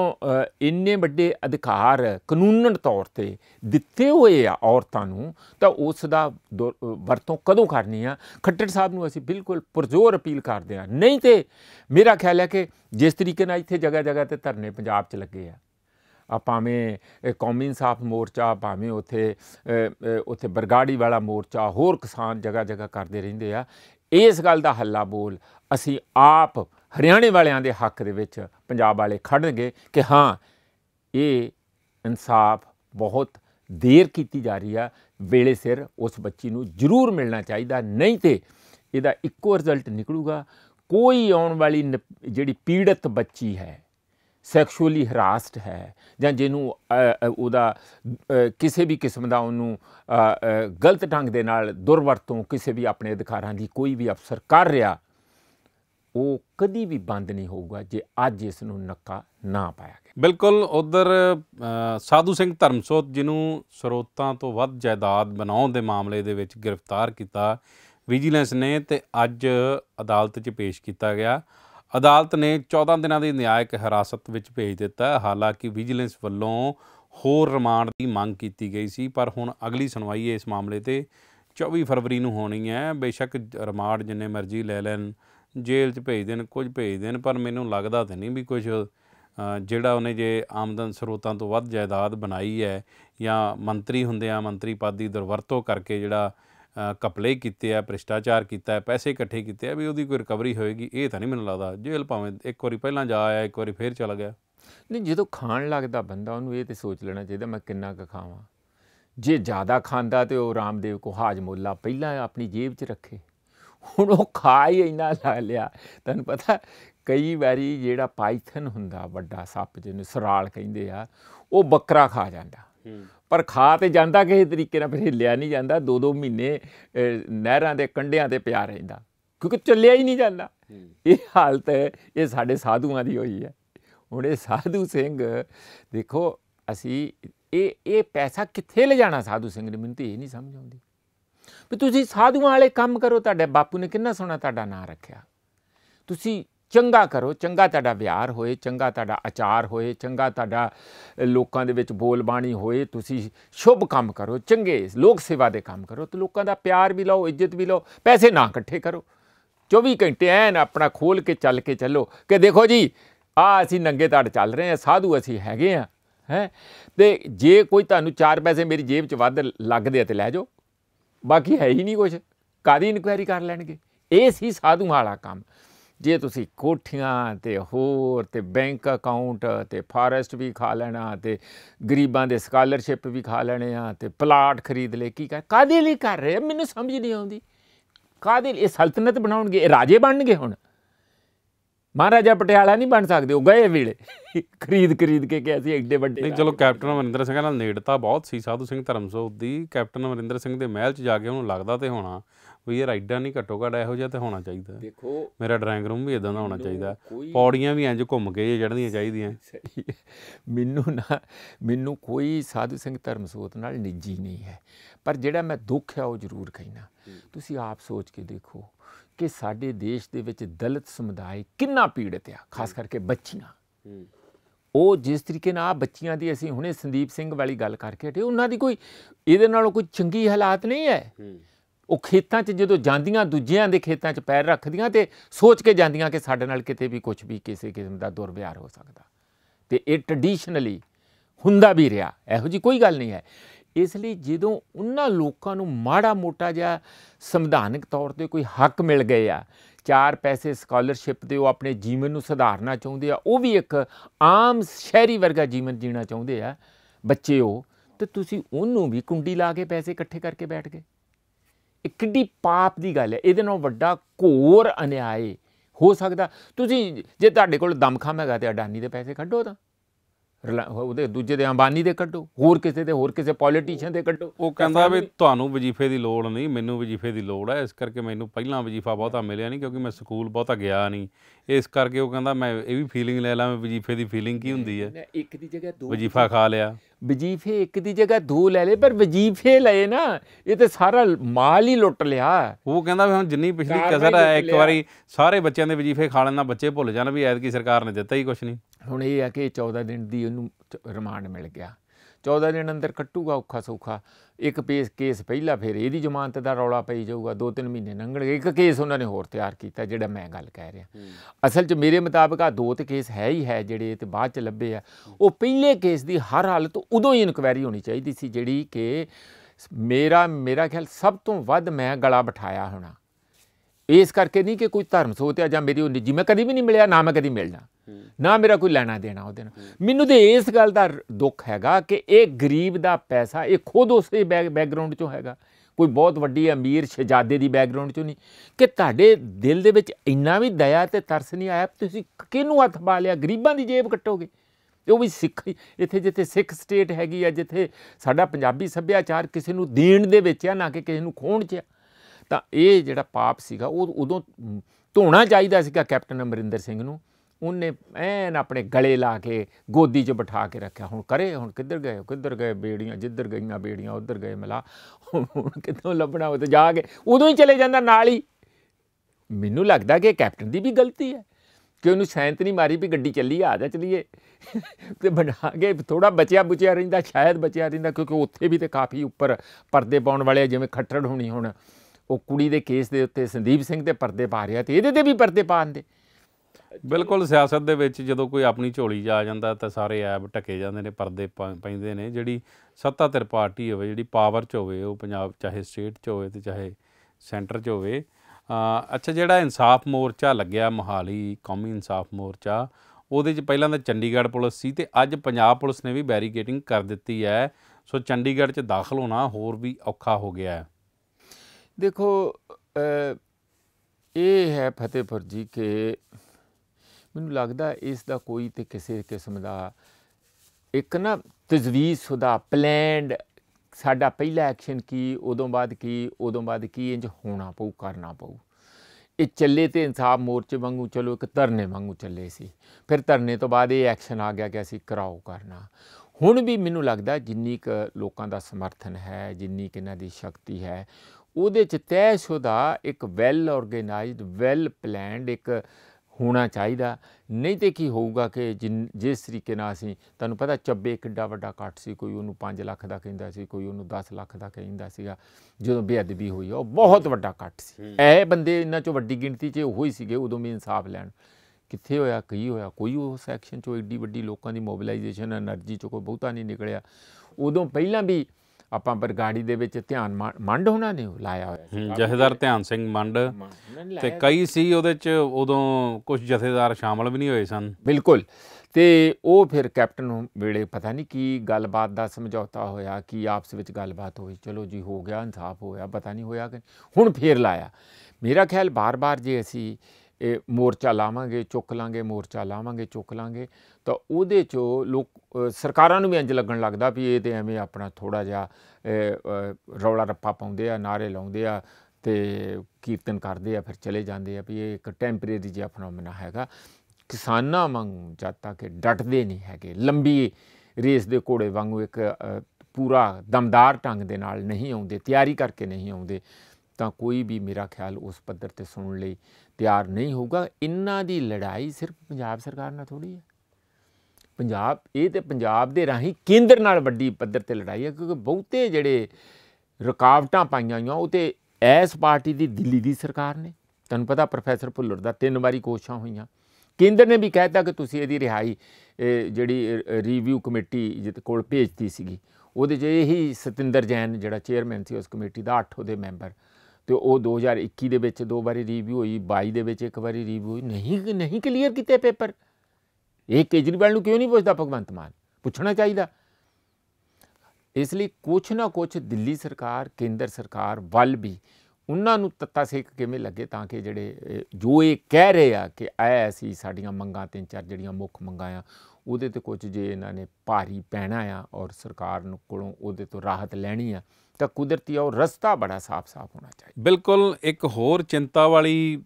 ਇੰਨੇ ਵੱਡੇ ਅਧਿਕਾਰ ਕਾਨੂੰਨਨ ਤੌਰ ਤੇ ਦਿੱਤੇ ਹੋਏ ਆ ਔਰਤਾਂ ਨੂੰ ਤਾਂ ਉਸ ਦਾ ਵਰਤੋਂ ਕਦੋਂ ਕਰਨੀ ਆ ਖੱਟੜ ਸਾਹਿਬ ਨੂੰ ਅਸੀਂ ਬਿਲਕੁਲ ਪੁਰਜ਼ੋਰ ਅਪੀਲ ਕਰਦੇ ਆ ਨਹੀਂ ਤੇ ਮੇਰਾ ਖਿਆਲ ਹੈ ਕਿ ਜਿਸ ਤਰੀਕੇ ਨਾਲ ਇੱਥੇ ਜਗ੍ਹਾ ਜਗ੍ਹਾ ਤੇ ਧਰਨੇ ਪੰਜਾਬ 'ਚ ਲੱਗੇ ਆ ਆ ਭਾਵੇਂ ਕੌਮੀ ਇਨਸਾਫ ਮੋਰਚਾ ਭਾਵੇਂ ਉਥੇ ਉਥੇ ਬਰਗਾੜੀ ਵਾਲਾ ਮੋਰਚਾ ਹੋਰ ਕਿਸਾਨ ਜਗ੍ਹਾ ਜਗ੍ਹਾ ਕਰਦੇ ਰਹਿੰਦੇ ਆ ਇਸ ਗੱਲ ਦਾ ਹੱਲਾ ਬੋਲ ਅਸੀਂ ਆਪ ਹਰਿਆਣੇ ਵਾਲਿਆਂ ਦੇ ਹੱਕ ਦੇ ਵਿੱਚ ਪੰਜਾਬ ਵਾਲੇ ਖੜਨਗੇ ਕਿ ਹਾਂ ਇਹ ਇਨਸਾਫ ਬਹੁਤ ਦੇਰ ਕੀਤੀ ਜਾ ਰਹੀ ਆ ਵੇਲੇ ਸਿਰ ਉਸ ਬੱਚੀ ਨੂੰ ਜ਼ਰੂਰ ਮਿਲਣਾ ਚਾਹੀਦਾ ਨਹੀਂ ਤੇ ਇਹਦਾ ਇੱਕੋ ਰਿਜ਼ਲਟ ਨਿਕਲੂਗਾ ਕੋਈ ਆਉਣ ਵਾਲੀ ਜਿਹੜੀ ਪੀੜਤ ਬੱਚੀ ਹੈ ਸੈਕਸ਼ੂਅਲੀ ਹਰਾਸਟ ਹੈ ਜਾਂ ਜਿਹਨੂੰ ਉਹਦਾ ਕਿਸੇ ਵੀ ਕਿਸਮ ਦਾ ਉਹਨੂੰ ਗਲਤ ਢੰਗ ਦੇ ਨਾਲ ਦੁਰਵਰਤੋਂ ਕਿਸੇ ਵੀ ਆਪਣੇ ਅਧਿਕਾਰਾਂ ਦੀ ਕੋਈ ਵੀ ਅਫਸਰ ਕਰ ਰਿਹਾ ਉਹ ਕਦੀ ਵੀ ਬੰਦ ਨਹੀਂ ਹੋਊਗਾ ਜੇ ਅੱਜ ਇਸ ਨੂੰ ਨੱਕਾ ਨਾ ਪਾਇਆ ਗਿਆ ਬਿਲਕੁਲ ਉਧਰ ਸਾਧੂ ਸਿੰਘ ਧਰਮਸੋਤ ਜਿਹਨੂੰ ਸਰੋਤਾਂ ਤੋਂ ਵੱਧ ਜਾਇਦਾਦ ਬਣਾਉਣ ਦੇ ਮਾਮਲੇ ਦੇ ਵਿੱਚ ਗ੍ਰਿਫਤਾਰ ਕੀਤਾ ਵਿਜੀਲੈਂਸ ਨੇ ਤੇ ਅੱਜ ਅਦਾਲਤ 'ਚ ਪੇਸ਼ ਕੀਤਾ ਗਿਆ ਅਦਾਲਤ ਨੇ 14 ਦਿਨਾਂ ਦੀ ਨਿਆਇਕ ਹਿਰਾਸਤ ਵਿੱਚ ਭੇਜ ਦਿੱਤਾ ਹਾਲਾਂਕਿ ਵਿਜੀਲੈਂਸ ਵੱਲੋਂ ਹੋਰ ਰਿਮਾਂਡ ਦੀ ਮੰਗ ਕੀਤੀ ਗਈ ਸੀ ਪਰ ਹੁਣ ਅਗਲੀ ਸੁਣਵਾਈ ਇਸ ਮਾਮਲੇ ਤੇ 24 ਫਰਵਰੀ ਨੂੰ ਹੋਣੀ ਹੈ ਬੇਸ਼ੱਕ ਰਿਮਾਂਡ ਜਿੰਨੇ ਮਰਜ਼ੀ ਲੈ ਲੈਣ ਜੇਲ੍ਹ 'ਚ ਭੇਜ ਦੇਣ ਕੁਝ ਭੇਜ ਦੇਣ ਪਰ ਮੈਨੂੰ ਲੱਗਦਾ ਤੇ ਨਹੀਂ ਵੀ ਕੁਝ ਜਿਹੜਾ ਉਹਨੇ ਜੇ ਆਮਦਨ ਸਰੋਤਾਂ ਤੋਂ ਵੱਧ ਜਾਇਦਾਦ ਬਣਾਈ ਹੈ ਜਾਂ ਮੰਤਰੀ ਹੁੰਦੇ ਆ ਮੰਤਰੀ ਪਦ ਦੀ ਦੁਰਵਰਤੋਂ ਕਰਕੇ ਜਿਹੜਾ ਕਪਲੇ ਕੀਤੇ ਆ ਭ੍ਰਿਸ਼ਟਾਚਾਰ ਕੀਤਾ ਹੈ ਪੈਸੇ ਇਕੱਠੇ ਕੀਤੇ ਆ ਵੀ ਉਹਦੀ ਕੋਈ ਰਿਕਵਰੀ ਹੋਏਗੀ ਇਹ ਤਾਂ ਨਹੀਂ ਮੈਨੂੰ ਲੱਗਦਾ ਜੇਲ੍ਹ ਭਾਵੇਂ ਇੱਕ ਵਾਰੀ ਪਹਿਲਾਂ ਜਾ ਆਇਆ ਇੱਕ ਵਾਰੀ ਫੇਰ ਚਲਾ ਗਿਆ ਨਹੀਂ ਜਦੋਂ ਖਾਣ ਲੱਗਦਾ ਬੰਦਾ ਉਹਨੂੰ ਇਹ ਤੇ ਸੋਚ ਲੈਣਾ ਚਾਹੀਦਾ ਮੈਂ ਕਿੰਨਾ ਕੁ ਖਾਵਾਂ ਜੇ ਜ਼ਿਆਦਾ ਖਾਂਦਾ ਤੇ ਉਹ ਰਾਮਦੇਵ ਕੋ ਹਾਜਮੋਲਾ ਪਹਿਲਾਂ ਆਪਣੀ ਜੇਬ 'ਚ ਰੱਖੇ ਹੁਣ ਉਹ ਖਾ ਹੀ ਇੰਨਾ ਲਾ ਲਿਆ ਤੁਹਾਨੂੰ ਪਤਾ ਕਈ ਵਾਰੀ ਜਿਹੜਾ ਪਾਈਥਨ ਹੁੰਦਾ ਵੱਡਾ ਸੱਪ ਜਿਹਨੂੰ ਸਰਾਲ ਕਹਿੰਦੇ ਆ ਉਹ ਬੱਕਰਾ ਖਾ ਜਾਂਦਾ ਪਰ ਖਾ ਤੇ ਜਾਂਦਾ ਕਿਸੇ ਤਰੀਕੇ ਨਾਲ ਫਿਰ ਹਿੱਲਿਆ ਨਹੀਂ ਜਾਂਦਾ ਦੋ ਦੋ ਮਹੀਨੇ ਨਹਿਰਾਂ ਦੇ ਕੰਢਿਆਂ ਤੇ ਪਿਆ ਰਹਿੰਦਾ ਕਿਉਂਕਿ ਚੱਲਿਆ ਹੀ ਨਹੀਂ ਜਾਂਦਾ ਇਹ ਹਾਲਤ ਇਹ ਸਾਡੇ ਸਾਧੂਆਂ ਦੀ ਹੋਈ ਹੈ ਹੁਣ ਇਹ ਸਾਧੂ ਸਿੰਘ ਦੇਖੋ ਅਸੀਂ ਇਹ ਇਹ ਪੈਸਾ ਕਿੱਥੇ ਲਿਜਾਣਾ ਸਾਧੂ ਸਿੰਘ ਨੇ ਮਿੰਤੀ ਇਹ ਨਹੀਂ ਸਮਝ ਆਉਂਦੀ ਵੀ ਤੁਸੀਂ ਸਾਧੂਆਂ ਵਾਲੇ ਕੰਮ ਕਰੋ ਤੁਹਾਡੇ ਬਾਪੂ ਨੇ ਕਿੰਨਾ ਸੋਹਣਾ ਤੁਹਾਡਾ ਨਾਂ ਰੱਖਿਆ ਤੁਸੀਂ ਚੰਗਾ ਕਰੋ ਚੰਗਾ ਤੁਹਾਡਾ ਵਿਹਾਰ ਹੋਏ ਚੰਗਾ ਤੁਹਾਡਾ ਆਚਾਰ ਹੋਏ ਚੰਗਾ ਤੁਹਾਡਾ ਲੋਕਾਂ ਦੇ ਵਿੱਚ ਬੋਲ ਬਾਣੀ ਹੋਏ ਤੁਸੀਂ ਸ਼ੁਭ ਕੰਮ ਕਰੋ ਚੰਗੇ ਲੋਕ ਸੇਵਾ ਦੇ ਕੰਮ ਕਰੋ ਤੇ ਲੋਕਾਂ ਦਾ ਪਿਆਰ ਵੀ ਲਓ ਇੱਜ਼ਤ ਵੀ ਲਓ ਪੈਸੇ ਨਾ ਇਕੱਠੇ ਕਰੋ 24 ਘੰਟੇ ਐਨ ਆਪਣਾ ਖੋਲ ਕੇ ਚੱਲ ਕੇ ਚੱਲੋ ਕਿ ਦੇਖੋ ਜੀ ਆ ਅਸੀਂ ਨੰਗੇ ਤੜ ਚੱਲ ਰਹੇ ਆ ਸਾਧੂ ਅਸੀਂ ਹੈਗੇ ਆ ਹੈ ਤੇ ਜੇ ਕੋਈ ਤੁਹਾਨੂੰ 4 ਪੈਸੇ ਮੇਰੀ ਜੇਬ 'ਚ ਵੱਧ ਲੱਗਦੇ ਆ ਤੇ ਲੈ ਜਾਓ ਬਾਕੀ ਹੈ ਹੀ ਨਹੀਂ ਕੁਝ ਕਾਦੀ ਇਨਕੁਆਇਰੀ ਕਰ ਲੈਣਗੇ ਇਹ ਸੀ ਸਾਧੂ ਵਾਲਾ ਕੰਮ ਜੇ ਤੁਸੀਂ ਕੋਠੀਆਂ ਤੇ ਹੋਰ ਤੇ ਬੈਂਕ ਅਕਾਊਂਟ ਤੇ ਫਾਰੈਸਟ ਵੀ ਖਾ ਲੈਣਾ ਤੇ ਗਰੀਬਾਂ ਦੇ ਸਕਾਲਰਸ਼ਿਪ ਵੀ ਖਾ ਲੈਣੇ ਆ ਤੇ ਪਲਾਟ ਖਰੀਦ ਲੈ ਕੀ ਕਰ ਕਾਦੀ ਲਈ ਕਰ ਰਹੇ ਮੈਨੂੰ ਸਮਝ ਨਹੀਂ ਆਉਂਦੀ ਕਾਦੀ ਇਹ ਸਲਤਨਤ ਬਣਾਉਣਗੇ ਰਾਜੇ ਬਣਨਗੇ ਹੁਣ ਮਹਾਰਾਜਾ ਪਟਿਆਲਾ ਨਹੀਂ ਬਣ ਸਕਦੇ ਉਹ ਗਏ ਵੇਲੇ ਖਰੀਦ ਖਰੀਦ ਕੇ ਕਿ ਅਸੀਂ ਐਡੇ ਵੱਡੇ ਨਹੀਂ ਚਲੋ ਕੈਪਟਨ ਅਮਰਿੰਦਰ ਸਿੰਘ ਨਾਲ ਨੇੜਤਾ ਬਹੁਤ ਸੀ ਸਾਧੂ ਸਿੰਘ ਧਰਮਸੋਤ ਦੀ ਕੈਪਟਨ ਅਮਰਿੰਦਰ ਸਿੰਘ ਦੇ ਮਹਿਲ 'ਚ ਜਾ ਕੇ ਉਹਨੂੰ ਲੱਗਦਾ ਤੇ ਹੋਣਾ ਵੀ ਇਹ ਰਾਈਡਾਂ ਨਹੀਂ ਘਟੋ ਘਟ ਇਹੋ ਜਿਹਾ ਤੇ ਹੋਣਾ ਚਾਹੀਦਾ ਦੇਖੋ ਮੇਰਾ ਡਰਾਇੰਗ ਰੂਮ ਵੀ ਇਦਾਂ ਦਾ ਹੋਣਾ ਚਾਹੀਦਾ ਪੌੜੀਆਂ ਵੀ ਇੰਜ ਘੁੰਮ ਕੇ ਜੜਨੀਆਂ ਚਾਹੀਦੀਆਂ ਮੈਨੂੰ ਨਾ ਮੈਨੂੰ ਕੋਈ ਸਾਧੂ ਸਿੰਘ ਧਰਮਸੋਤ ਨਾਲ ਨਿੱਜੀ ਨਹੀਂ ਹੈ ਪਰ ਜਿਹੜਾ ਮੈਂ ਦੁੱਖ ਹੈ ਉਹ ਜ਼ਰੂਰ ਕਹਿਣਾ ਤੁਸੀਂ ਆਪ ਸੋਚ ਕੇ ਦੇਖੋ ਕਿ ਸਾਡੇ ਦੇਸ਼ ਦੇ ਵਿੱਚ ਦਲਿਤ ਸਮੁਦਾਇ ਕਿੰਨਾ ਪੀੜਿਤ ਆ ਖਾਸ ਕਰਕੇ ਬੱਚੀਆਂ ਉਹ ਜਿਸ ਤਰੀਕੇ ਨਾਲ ਬੱਚੀਆਂ ਦੀ ਅਸੀਂ ਹੁਣੇ ਸੰਦੀਪ ਸਿੰਘ ਵਾਲੀ ਗੱਲ ਕਰਕੇ ਹਟੇ ਉਹਨਾਂ ਦੀ ਕੋਈ ਇਹਦੇ ਨਾਲੋਂ ਕੋਈ ਚੰਗੀ ਹਾਲਾਤ ਨਹੀਂ ਹੈ ਉਹ ਖੇਤਾਂ 'ਚ ਜਦੋਂ ਜਾਂਦੀਆਂ ਦੂਜਿਆਂ ਦੇ ਖੇਤਾਂ 'ਚ ਪੈਰ ਰੱਖਦੀਆਂ ਤੇ ਸੋਚ ਕੇ ਜਾਂਦੀਆਂ ਕਿ ਸਾਡੇ ਨਾਲ ਕਿਤੇ ਵੀ ਕੁਝ ਵੀ ਕਿਸੇ ਕਿਸਮ ਦਾ ਦੁਰਵਿਹਾਰ ਹੋ ਸਕਦਾ ਤੇ ਇਹ ਟ੍ਰੈਡੀਸ਼ਨਲੀ ਹੁੰਦਾ ਵੀ ਰਿਹਾ ਇਹੋ ਜੀ ਕੋਈ ਗੱਲ ਨਹੀਂ ਹੈ ਇਸ ਲਈ ਜਦੋਂ ਉਹਨਾਂ ਲੋਕਾਂ ਨੂੰ ਮਾੜਾ ਮੋਟਾ ਜਿਹਾ ਸੰਵਿਧਾਨਕ ਤੌਰ ਤੇ ਕੋਈ ਹੱਕ ਮਿਲ ਗਏ ਆ ਚਾਰ ਪੈਸੇ ਸਕਾਲਰਸ਼ਿਪ ਦੇ ਉਹ ਆਪਣੇ ਜੀਵਨ ਨੂੰ ਸੁਧਾਰਨਾ ਚਾਹੁੰਦੇ ਆ ਉਹ ਵੀ ਇੱਕ ਆਮ ਸ਼ਹਿਰੀ ਵਰਗਾ ਜੀਵਨ ਜੀਣਾ ਚਾਹੁੰਦੇ ਆ ਬੱਚੇ ਉਹ ਤੇ ਤੁਸੀਂ ਉਹਨੂੰ ਵੀ ਕੁੰਡੀ ਲਾ ਕੇ ਪੈਸੇ ਇਕੱਠੇ ਕਰਕੇ ਬੈਠ ਗਏ ਇਹ ਕਿੱਡੀ ਪਾਪ ਦੀ ਗੱਲ ਹੈ ਇਹਦੇ ਨਾਲ ਵੱਡਾ ਘੋਰ ਅਨਿਆਏ ਹੋ ਸਕਦਾ ਤੁਸੀਂ ਜੇ ਤੁਹਾਡੇ ਕੋਲ ਦਮਖਮ ਹੈਗਾ ਤੇ ਅਡਾਨੀ ਦੇ ਪੈਸੇ ਕੱਢੋ ਤਾਂ ਉਹਦੇ ਦੂਜੇ ਦੇ ਅੰਬਾਨੀ ਦੇ ਕੱਢੋ ਹੋਰ ਕਿਸੇ ਦੇ ਹੋਰ ਕਿਸੇ ਪੋਲੀਟੀਸ਼ੀਅਨ ਦੇ ਕੱਢੋ ਉਹ ਕਹਿੰਦਾ ਵੀ ਤੁਹਾਨੂੰ ਵਜੀਫੇ ਦੀ ਲੋੜ ਨਹੀਂ ਮੈਨੂੰ ਵਜੀਫੇ ਦੀ ਲੋੜ ਹੈ ਇਸ ਕਰਕੇ ਮੈਨੂੰ ਪਹਿਲਾਂ ਵਜੀਫਾ ਬਹੁਤਾ ਮਿਲਿਆ ਨਹੀਂ ਕਿਉਂਕਿ ਮੈਂ ਸਕੂਲ ਬਹੁਤਾ ਗਿਆ ਨਹੀਂ ਇਸ ਕਰਕੇ ਉਹ ਕਹਿੰਦਾ ਮੈਂ ਇਹ ਵੀ ਫੀਲਿੰਗ ਲੈ ਲਾਂ ਵਜੀਫੇ ਦੀ ਫੀਲਿੰਗ ਕੀ ਹੁੰਦੀ ਹੈ ਇੱਕ ਦੀ ਜਗ੍ਹਾ ਦੋ ਵਜੀਫਾ ਖਾ ਲਿਆ ਵਜੀਫੇ ਇੱਕ ਦੀ ਜਗ੍ਹਾ ਦੋ ਲੈ ਲੇ ਪਰ ਵਜੀਫੇ ਲਏ ਨਾ ਇਹ ਤੇ ਸਾਰਾ ਮਾਲ ਹੀ ਲੁੱਟ ਲਿਆ ਉਹ ਕਹਿੰਦਾ ਵੀ ਹੁਣ ਜਿੰਨੀ ਪਿਛਲੀ ਕਸਰ ਆ ਇੱਕ ਵਾਰੀ ਸਾਰੇ ਬੱਚਿਆਂ ਦੇ ਵਜੀਫੇ ਖਾ ਲੈਣਾ ਬੱਚੇ ਭੁੱਲ ਜਾਣ ਵੀ ਐਤ ਕੀ ਸਰਕਾਰ ਨੇ ਦਿੱਤਾ ਹੀ ਕੁਛ ਨਹੀਂ ਹੁਣ ਇਹ ਆ ਕਿ 14 ਦਿਨ ਦੀ ਉਹਨੂੰ ਰਿਮਾਂਡ ਮਿਲ ਗਿਆ 14 ਦਿਨ ਅੰਦਰ ਕੱਟੂਗਾ ਔਖਾ ਸੌਖਾ ਇੱਕ ਪੇਸ ਕੇਸ ਪਹਿਲਾ ਫਿਰ ਇਹਦੀ ਜ਼ਮਾਨਤ ਦਾ ਰੌਲਾ ਪਈ ਜਾਊਗਾ 2-3 ਮਹੀਨੇ ਲੰਘਣਗੇ ਇੱਕ ਕੇਸ ਉਹਨਾਂ ਨੇ ਹੋਰ ਤਿਆਰ ਕੀਤਾ ਜਿਹੜਾ ਮੈਂ ਗੱਲ ਕਹਿ ਰਿਹਾ ਅਸਲ 'ਚ ਮੇਰੇ ਮੁਤਾਬਕ ਆ ਦੋ ਤੇ ਕੇਸ ਹੈ ਹੀ ਹੈ ਜਿਹੜੇ ਤੇ ਬਾਅਦ 'ਚ ਲੱਭੇ ਆ ਉਹ ਪਹਿਲੇ ਕੇਸ ਦੀ ਹਰ ਹਾਲਤ ਉਦੋਂ ਹੀ ਇਨਕੁਆਇਰੀ ਹੋਣੀ ਚਾਹੀਦੀ ਸੀ ਜਿਹੜੀ ਕਿ ਮੇਰਾ ਮੇਰਾ ਖਿਆਲ ਸਭ ਤੋਂ ਵੱਧ ਮੈਂ ਗਲਾ ਬਿਠਾਇਆ ਹੋਣਾ ਇਸ ਕਰਕੇ ਨਹੀਂ ਕਿ ਕੋਈ ਧਰਮ ਸੋਤਿਆ ਜਾਂ ਮੇਰੀ ਉਹ ਨਿੱਜੀ ਮੈਂ ਕਦੀ ਵੀ ਨਹੀਂ ਮਿਲਿਆ ਨਾ ਮੈਂ ਕਦੀ ਮਿਲਣਾ ਨਾ ਮੇਰਾ ਕੋਈ ਲੈਣਾ ਦੇਣਾ ਉਹਦੇ ਨਾਲ ਮੈਨੂੰ ਤੇ ਇਸ ਗੱਲ ਦਾ ਦੁੱਖ ਹੈਗਾ ਕਿ ਇਹ ਗਰੀਬ ਦਾ ਪੈਸਾ ਇਹ ਖੁਦ ਉਸੇ ਬੈਕਗ੍ਰਾਉਂਡ ਚੋਂ ਹੈਗਾ ਕੋਈ ਬਹੁਤ ਵੱਡੀ ਅਮੀਰ ਸ਼ਹਜ਼ਾਦੇ ਦੀ ਬੈਕਗ੍ਰਾਉਂਡ ਚੋਂ ਨਹੀਂ ਕਿ ਤੁਹਾਡੇ ਦਿਲ ਦੇ ਵਿੱਚ ਇੰਨਾ ਵੀ ਦਇਆ ਤੇ ਤਰਸ ਨਹੀਂ ਆਇਆ ਤੁਸੀਂ ਕਿਹਨੂੰ ਹੱਥ ਪਾ ਲਿਆ ਗਰੀਬਾਂ ਦੀ ਜੇਬ ਕੱਟੋਗੇ ਉਹ ਵੀ ਸਿੱਖ ਇੱਥੇ ਜਿੱਥੇ ਸਿੱਖ ਸਟੇਟ ਹੈਗੀ ਆ ਜਿੱਥੇ ਸਾਡਾ ਪੰਜਾਬੀ ਸੱਭਿਆਚਾਰ ਕਿਸੇ ਨੂੰ ਦੇਣ ਦੇ ਵਿੱਚ ਆ ਨਾ ਕਿ ਕਿਸੇ ਨੂੰ ਖੋਣ 'ਚ ਤਾਂ ਇਹ ਜਿਹੜਾ ਪਾਪ ਸੀਗਾ ਉਹ ਉਦੋਂ ਧੋਣਾ ਚਾਹੀਦਾ ਸੀਗਾ ਕੈਪਟਨ ਅਮਰਿੰਦਰ ਸਿੰਘ ਨੂੰ ਉਹਨੇ ਐਨ ਆਪਣੇ ਗਲੇ ਲਾ ਕੇ ਗੋਦੀ 'ਚ ਬਿਠਾ ਕੇ ਰੱਖਿਆ ਹੁਣ ਕਰੇ ਹੁਣ ਕਿੱਧਰ ਗਏ ਕਿੱਧਰ ਗਏ ਬੇੜੀਆਂ ਜਿੱਧਰ ਗਈਆਂ ਬੇੜੀਆਂ ਉੱਧਰ ਗਏ ਮਲਾ ਹੁਣ ਕਿੱਥੋਂ ਲੱਭਣਾ ਉਹ ਤੇ ਜਾ ਕੇ ਉਦੋਂ ਹੀ ਚਲੇ ਜਾਂਦਾ ਨਾਲ ਹੀ ਮੈਨੂੰ ਲੱਗਦਾ ਕਿ ਕੈਪਟਨ ਦੀ ਵੀ ਗਲਤੀ ਹੈ ਕਿ ਉਹਨੂੰ ਸੈਂਤ ਨਹੀਂ ਮਾਰੀ ਵੀ ਗੱਡੀ ਚੱਲੀ ਆ ਜਾ ਚਲੀਏ ਤੇ ਬਣਾ ਕੇ ਥੋੜਾ ਬਚਿਆ ਬੁਚਿਆ ਰਹਿੰਦਾ ਸ਼ਾਇਦ ਬਚਿਆ ਰਹਿੰਦਾ ਕਿਉਂਕਿ ਉੱਥੇ ਵੀ ਤੇ ਕਾਫੀ ਉੱਪਰ ਪਰਦੇ ਪਾਉਣ ਵਾਲੇ ਜਿਵੇਂ ਖੱਟੜ ਹੋਣੀ ਹੁਣ ਉਹ ਕੁੜੀ ਦੇ ਕੇਸ ਦੇ ਉੱਤੇ ਸੰਦੀਪ ਸਿੰਘ ਤੇ ਪਰਦੇ ਪਾ ਰਿਹਾ ਤੇ ਇਹਦੇ ਤੇ ਵੀ ਪਰਦੇ ਪਾਣ ਦੇ ਬਿਲਕੁਲ ਸਿਆਸਤ ਦੇ ਵਿੱਚ ਜਦੋਂ ਕੋਈ ਆਪਣੀ ਝੋਲੀ 'ਚ ਆ ਜਾਂਦਾ ਤਾਂ ਸਾਰੇ ਐਬ ਟਕੇ ਜਾਂਦੇ ਨੇ ਪਰਦੇ ਪੈਂਦੇ ਨੇ ਜਿਹੜੀ ਸੱਤਾ ਧਿਰ ਪਾਰਟੀ ਹੋਵੇ ਜਿਹੜੀ ਪਾਵਰ 'ਚ ਹੋਵੇ ਉਹ ਪੰਜਾਬ ਚਾਹੇ ਸਟੇਟ 'ਚ ਹੋਵੇ ਤੇ ਚਾਹੇ ਸੈਂਟਰ 'ਚ ਹੋਵੇ ਅੱਛਾ ਜਿਹੜਾ ਇਨਸਾਫ ਮੋਰਚਾ ਲੱਗਿਆ ਮਹਾਲੀ ਕੌਮੀ ਇਨਸਾਫ ਮੋਰਚਾ ਉਹਦੇ 'ਚ ਪਹਿਲਾਂ ਤਾਂ ਚੰਡੀਗੜ੍ਹ ਪੁਲਿਸ ਸੀ ਤੇ ਅੱਜ ਪੰਜਾਬ ਪੁਲਿਸ ਨੇ ਵੀ ਬੈਰੀਕੇਡਿੰਗ ਕਰ ਦਿੱਤੀ ਹੈ ਸੋ ਚੰਡੀਗੜ੍ਹ 'ਚ ਦਾਖਲ ਹੋਣਾ ਹੋਰ ਵੀ ਔਖਾ ਹੋ ਗਿਆ ਹੈ ਦੇਖੋ ਇਹ ਹੈ ਫਤਿਹਪੁਰ ਜੀ ਕੇ ਮੈਨੂੰ ਲੱਗਦਾ ਇਸ ਦਾ ਕੋਈ ਤੇ ਕਿਸੇ ਕਿਸਮ ਦਾ ਇੱਕ ਨਾ ਤਜਵੀਜ਼ ਸੁਦਾ ਪਲਾਨਡ ਸਾਡਾ ਪਹਿਲਾ ਐਕਸ਼ਨ ਕੀ ਉਦੋਂ ਬਾਅਦ ਕੀ ਉਦੋਂ ਬਾਅਦ ਕੀ ਇੰਜ ਹੋਣਾ ਪਊ ਕਰਨਾ ਪਊ ਇਹ ਚੱਲੇ ਤੇ ਇਨਸਾਫ ਮੋਰਚੇ ਵਾਂਗੂ ਚਲੋ ਇੱਕ ਧਰਨੇ ਵਾਂਗੂ ਚੱਲੇ ਸੀ ਫਿਰ ਧਰਨੇ ਤੋਂ ਬਾਅਦ ਇਹ ਐਕਸ਼ਨ ਆ ਗਿਆ ਕਿ ਅਸੀਂ ਕਰਾਓ ਕਰਨਾ ਹੁਣ ਵੀ ਮੈਨੂੰ ਲੱਗਦਾ ਜਿੰਨੀ ਕ ਲੋਕਾਂ ਦਾ ਸਮਰਥਨ ਹੈ ਜਿੰਨੀ ਕ ਇਹਨਾਂ ਦੀ ਸ਼ਕਤੀ ਹੈ ਉਹਦੇ ਚ ਤੈਅ ਸ਼ੁਦਾ ਇੱਕ ਵੈਲ ਆਰਗੇਨਾਈਜ਼ਡ ਵੈਲ ਪਲਾਨਡ ਇੱਕ ਹੋਣਾ ਚਾਹੀਦਾ ਨਹੀਂ ਤੇ ਕੀ ਹੋਊਗਾ ਕਿ ਜਿਸ ਤਰੀਕੇ ਨਾਲ ਅਸੀਂ ਤੁਹਾਨੂੰ ਪਤਾ ਚੱਬੇ ਕਿੱਡਾ ਵੱਡਾ ਕੱਟ ਸੀ ਕੋਈ ਉਹਨੂੰ 5 ਲੱਖ ਦਾ ਕਹਿੰਦਾ ਸੀ ਕੋਈ ਉਹਨੂੰ 10 ਲੱਖ ਦਾ ਕਹਿੰਦਾ ਸੀਗਾ ਜਦੋਂ ਬੇਅਦਬੀ ਹੋਈ ਉਹ ਬਹੁਤ ਵੱਡਾ ਕੱਟ ਸੀ ਐ ਬੰਦੇ ਇਹਨਾਂ ਚੋਂ ਵੱਡੀ ਗਿਣਤੀ 'ਚ ਉਹ ਹੀ ਸੀਗੇ ਉਦੋਂ ਵੀ ਇਨਸਾਫ ਲੈਣ ਕਿੱਥੇ ਹੋਇਆ ਕੀ ਹੋਇਆ ਕੋਈ ਉਹ ਸੈਕਸ਼ਨ 'ਚੋਂ ਏਡੀ ਵੱਡੀ ਲੋਕਾਂ ਦੀ ਮੋਬਿਲਾਈਜੇਸ਼ਨ એનર્ਜੀ 'ਚੋਂ ਕੋਈ ਬਹੁਤਾ ਨਹੀਂ ਨਿਕਲਿਆ ਉਦੋਂ ਪਹਿਲਾਂ ਵੀ ਆਪਾਂ ਬਰਗਾੜੀ ਦੇ ਵਿੱਚ ਧਿਆਨ ਮੰਡ ਉਹਨਾਂ ਨੇ ਲਾਇਆ ਹੋਇਆ ਸੀ ਜਥੇਦਾਰ ਧਿਆਨ ਸਿੰਘ ਮੰਡ ਤੇ ਕਈ ਸੀ ਉਹਦੇ ਚ ਉਦੋਂ ਕੁਝ ਜਥੇਦਾਰ ਸ਼ਾਮਲ ਵੀ ਨਹੀਂ ਹੋਏ ਸਨ ਬਿਲਕੁਲ ਤੇ ਉਹ ਫਿਰ ਕੈਪਟਨ ਨੂੰ ਵੇਲੇ ਪਤਾ ਨਹੀਂ ਕੀ ਗੱਲਬਾਤ ਦਾ ਸਮਝੌਤਾ ਹੋਇਆ ਕੀ ਆਪਸ ਵਿੱਚ ਗੱਲਬਾਤ ਹੋਈ ਚਲੋ ਜੀ ਹੋ ਗਿਆ ਇਨਸਾਫ ਹੋਇਆ ਪਤਾ ਨਹੀਂ ਹੋਇਆ ਕਿ ਹੁਣ ਫੇਰ ਲਾਇਆ ਮੇਰਾ ਖਿਆਲ ਬਾਰ-ਬਾਰ ਜੇ ਅਸੀਂ ਇਹ ਮੋਰਚਾ ਲਾਵਾਂਗੇ ਚੁੱਕ ਲਾਂਗੇ ਮੋਰਚਾ ਲਾਵਾਂਗੇ ਚੁੱਕ ਲਾਂਗੇ ਤਾਂ ਉਹਦੇ ਚ ਲੋਕ ਸਰਕਾਰਾਂ ਨੂੰ ਵੀ ਇੰਜ ਲੱਗਣ ਲੱਗਦਾ ਵੀ ਇਹ ਤੇ ਐਵੇਂ ਆਪਣਾ ਥੋੜਾ ਜਿਹਾ ਰੌਲਾ ਰੱਪਾ ਪਾਉਂਦੇ ਆ ਨਾਰੇ ਲਾਉਂਦੇ ਆ ਤੇ ਕੀਰਤਨ ਕਰਦੇ ਆ ਫਿਰ ਚਲੇ ਜਾਂਦੇ ਆ ਵੀ ਇਹ ਇੱਕ ਟੈਂਪਰੇਰੀ ਜਿਹਾ ਫਨੋਮਨਾ ਹੈਗਾ ਕਿਸਾਨਾਂ ਵਾਂਗ ਜਦ ਤੱਕ ਡਟਦੇ ਨਹੀਂ ਹੈਗੇ ਲੰਬੀ ਰੇਸ ਦੇ ਘੋੜੇ ਵਾਂਗੂ ਇੱਕ ਪੂਰਾ ਦਮਦਾਰ ਢੰਗ ਦੇ ਨਾਲ ਨਹੀਂ ਆਉਂਦੇ ਤਿਆਰੀ ਕਰਕੇ ਨਹੀਂ ਆਉਂਦੇ ਤਾਂ ਕੋਈ ਵੀ ਮੇਰਾ ਖਿਆਲ ਉਸ ਪੱਧਰ ਤੇ ਸੁਣਨ ਲਈ ਤਿਆਰ ਨਹੀਂ ਹੋਊਗਾ ਇੰਨਾ ਦੀ ਲੜਾਈ ਸਿਰਫ ਪੰਜਾਬ ਸਰਕਾਰ ਨਾਲ ਥੋੜੀ ਹੈ ਪੰਜਾਬ ਇਹ ਤੇ ਪੰਜਾਬ ਦੇ ਰਾਹੀਂ ਕੇਂਦਰ ਨਾਲ ਵੱਡੀ ਪੱਧਰ ਤੇ ਲੜਾਈ ਹੈ ਕਿਉਂਕਿ ਬਹੁਤੇ ਜਿਹੜੇ ਰੁਕਾਵਟਾਂ ਪਾਈਆਂ ਹੋਈਆਂ ਉਹ ਤੇ ਐਸ ਪਾਰਟੀ ਦੀ ਦਿੱਲੀ ਦੀ ਸਰਕਾਰ ਨੇ ਤੁਹਾਨੂੰ ਪਤਾ ਪ੍ਰੋਫੈਸਰ ਭੁੱਲਰ ਦਾ ਤਿੰਨ ਵਾਰੀ ਕੋਸ਼ਿਸ਼ਾਂ ਹੋਈਆਂ ਕੇਂਦਰ ਨੇ ਵੀ ਕਹਿਤਾ ਕਿ ਤੁਸੀਂ ਇਹਦੀ ਰਿਹਾਈ ਜਿਹੜੀ ਰਿਵਿਊ ਕਮੇਟੀ ਜਿਤ ਕੋਲ ਭੇਜਤੀ ਸੀਗੀ ਉਹਦੇ 'ਚ ਇਹੀ ਸਤਿੰਦਰ ਜੈਨ ਜਿਹੜਾ ਚੇਅਰਮੈਨ ਸੀ ਉਸ ਕਮੇਟੀ ਦਾ ਅੱਠ ਉਹਦੇ ਮੈਂਬਰ ਤੇ ਉਹ 2021 ਦੇ ਵਿੱਚ ਦੋ ਵਾਰੀ ਰਿਵਿਊ ਹੋਈ 22 ਦੇ ਵਿੱਚ ਇੱਕ ਵਾਰੀ ਰਿਵਿਊ ਹੋਈ ਨਹੀਂ ਨਹੀਂ ਕਲੀਅਰ ਕੀਤੇ ਪੇਪਰ ਇਹ ਕੇਜਰੀਵਾਲ ਨੂੰ ਕਿਉਂ ਨਹੀਂ ਪੁੱਛਦਾ ਭਗਵੰਤ ਮਾਨ ਪੁੱਛਣਾ ਚਾਹੀਦਾ ਇਸ ਲਈ ਕੁਛ ਨਾ ਕੁਛ ਦਿੱਲੀ ਸਰਕਾਰ ਕੇਂਦਰ ਸਰਕਾਰ ਵੱਲ ਵੀ ਉਹਨਾਂ ਨੂੰ ਤੱਤਾ ਸੇਕ ਕਿਵੇਂ ਲੱਗੇ ਤਾਂ ਕਿ ਜਿਹੜੇ ਜੋ ਇਹ ਕਹਿ ਰਹੇ ਆ ਕਿ ਐ ਅਸੀਂ ਸਾਡੀਆਂ ਮੰਗਾਂ ਤਿੰਨ ਚਾਰ ਜਿਹੜੀਆਂ ਮੁੱਖ ਮੰਗਾਂ ਆ ਉਹਦੇ ਤੇ ਕੁਝ ਜੇ ਇਹਨਾਂ ਨੇ ਭਾਰੀ ਪੈਣਾ ਆ ਔਰ ਸਰਕਾਰ ਨੂੰ ਕੋਲੋਂ ਉਹਦੇ ਤੋਂ ਰਾਹਤ ਲੈਣੀ ਆ ਤਾਂ ਕੁਦਰਤੀ ਉਹ ਰਸਤਾ ਬੜਾ ਸਾਫ਼-ਸਾਫ਼ ਹੋਣਾ ਚਾਹੀਦਾ ਬਿਲਕੁਲ ਇੱਕ ਹੋਰ ਚਿੰਤਾ ਵਾਲੀ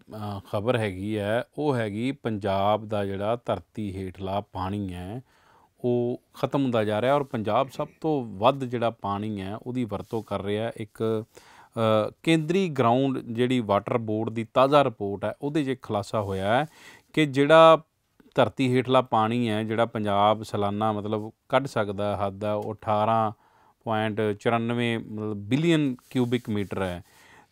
ਖਬਰ ਹੈਗੀ ਹੈ ਉਹ ਹੈਗੀ ਪੰਜਾਬ ਦਾ ਜਿਹੜਾ ਧਰਤੀ ਹੇਠਲਾ ਪਾਣੀ ਹੈ ਉਹ ਖਤਮ ਹੁੰਦਾ ਜਾ ਰਿਹਾ ਔਰ ਪੰਜਾਬ ਸਭ ਤੋਂ ਵੱਧ ਜਿਹੜਾ ਪਾਣੀ ਹੈ ਉਹਦੀ ਵਰਤੋਂ ਕਰ ਰਿਹਾ ਇੱਕ ਕੇਂਦਰੀ ਗਰਾਊਂਡ ਜਿਹੜੀ ਵਾਟਰ ਬੋਰਡ ਦੀ ਤਾਜ਼ਾ ਰਿਪੋਰਟ ਹੈ ਉਹਦੇ 'ਚ ਖੁਲਾਸਾ ਹੋਇਆ ਹੈ ਕਿ ਜਿਹੜਾ ਧਰਤੀ ਹੇਠਲਾ ਪਾਣੀ ਹੈ ਜਿਹੜਾ ਪੰਜਾਬ ਸਾਲਾਨਾ ਮਤਲਬ ਕੱਢ ਸਕਦਾ ਹੱਦ ਹੈ 18 0.94 ਮਤਲਬ ਬਿਲੀਅਨ ਕਿਊਬਿਕ ਮੀਟਰ ਹੈ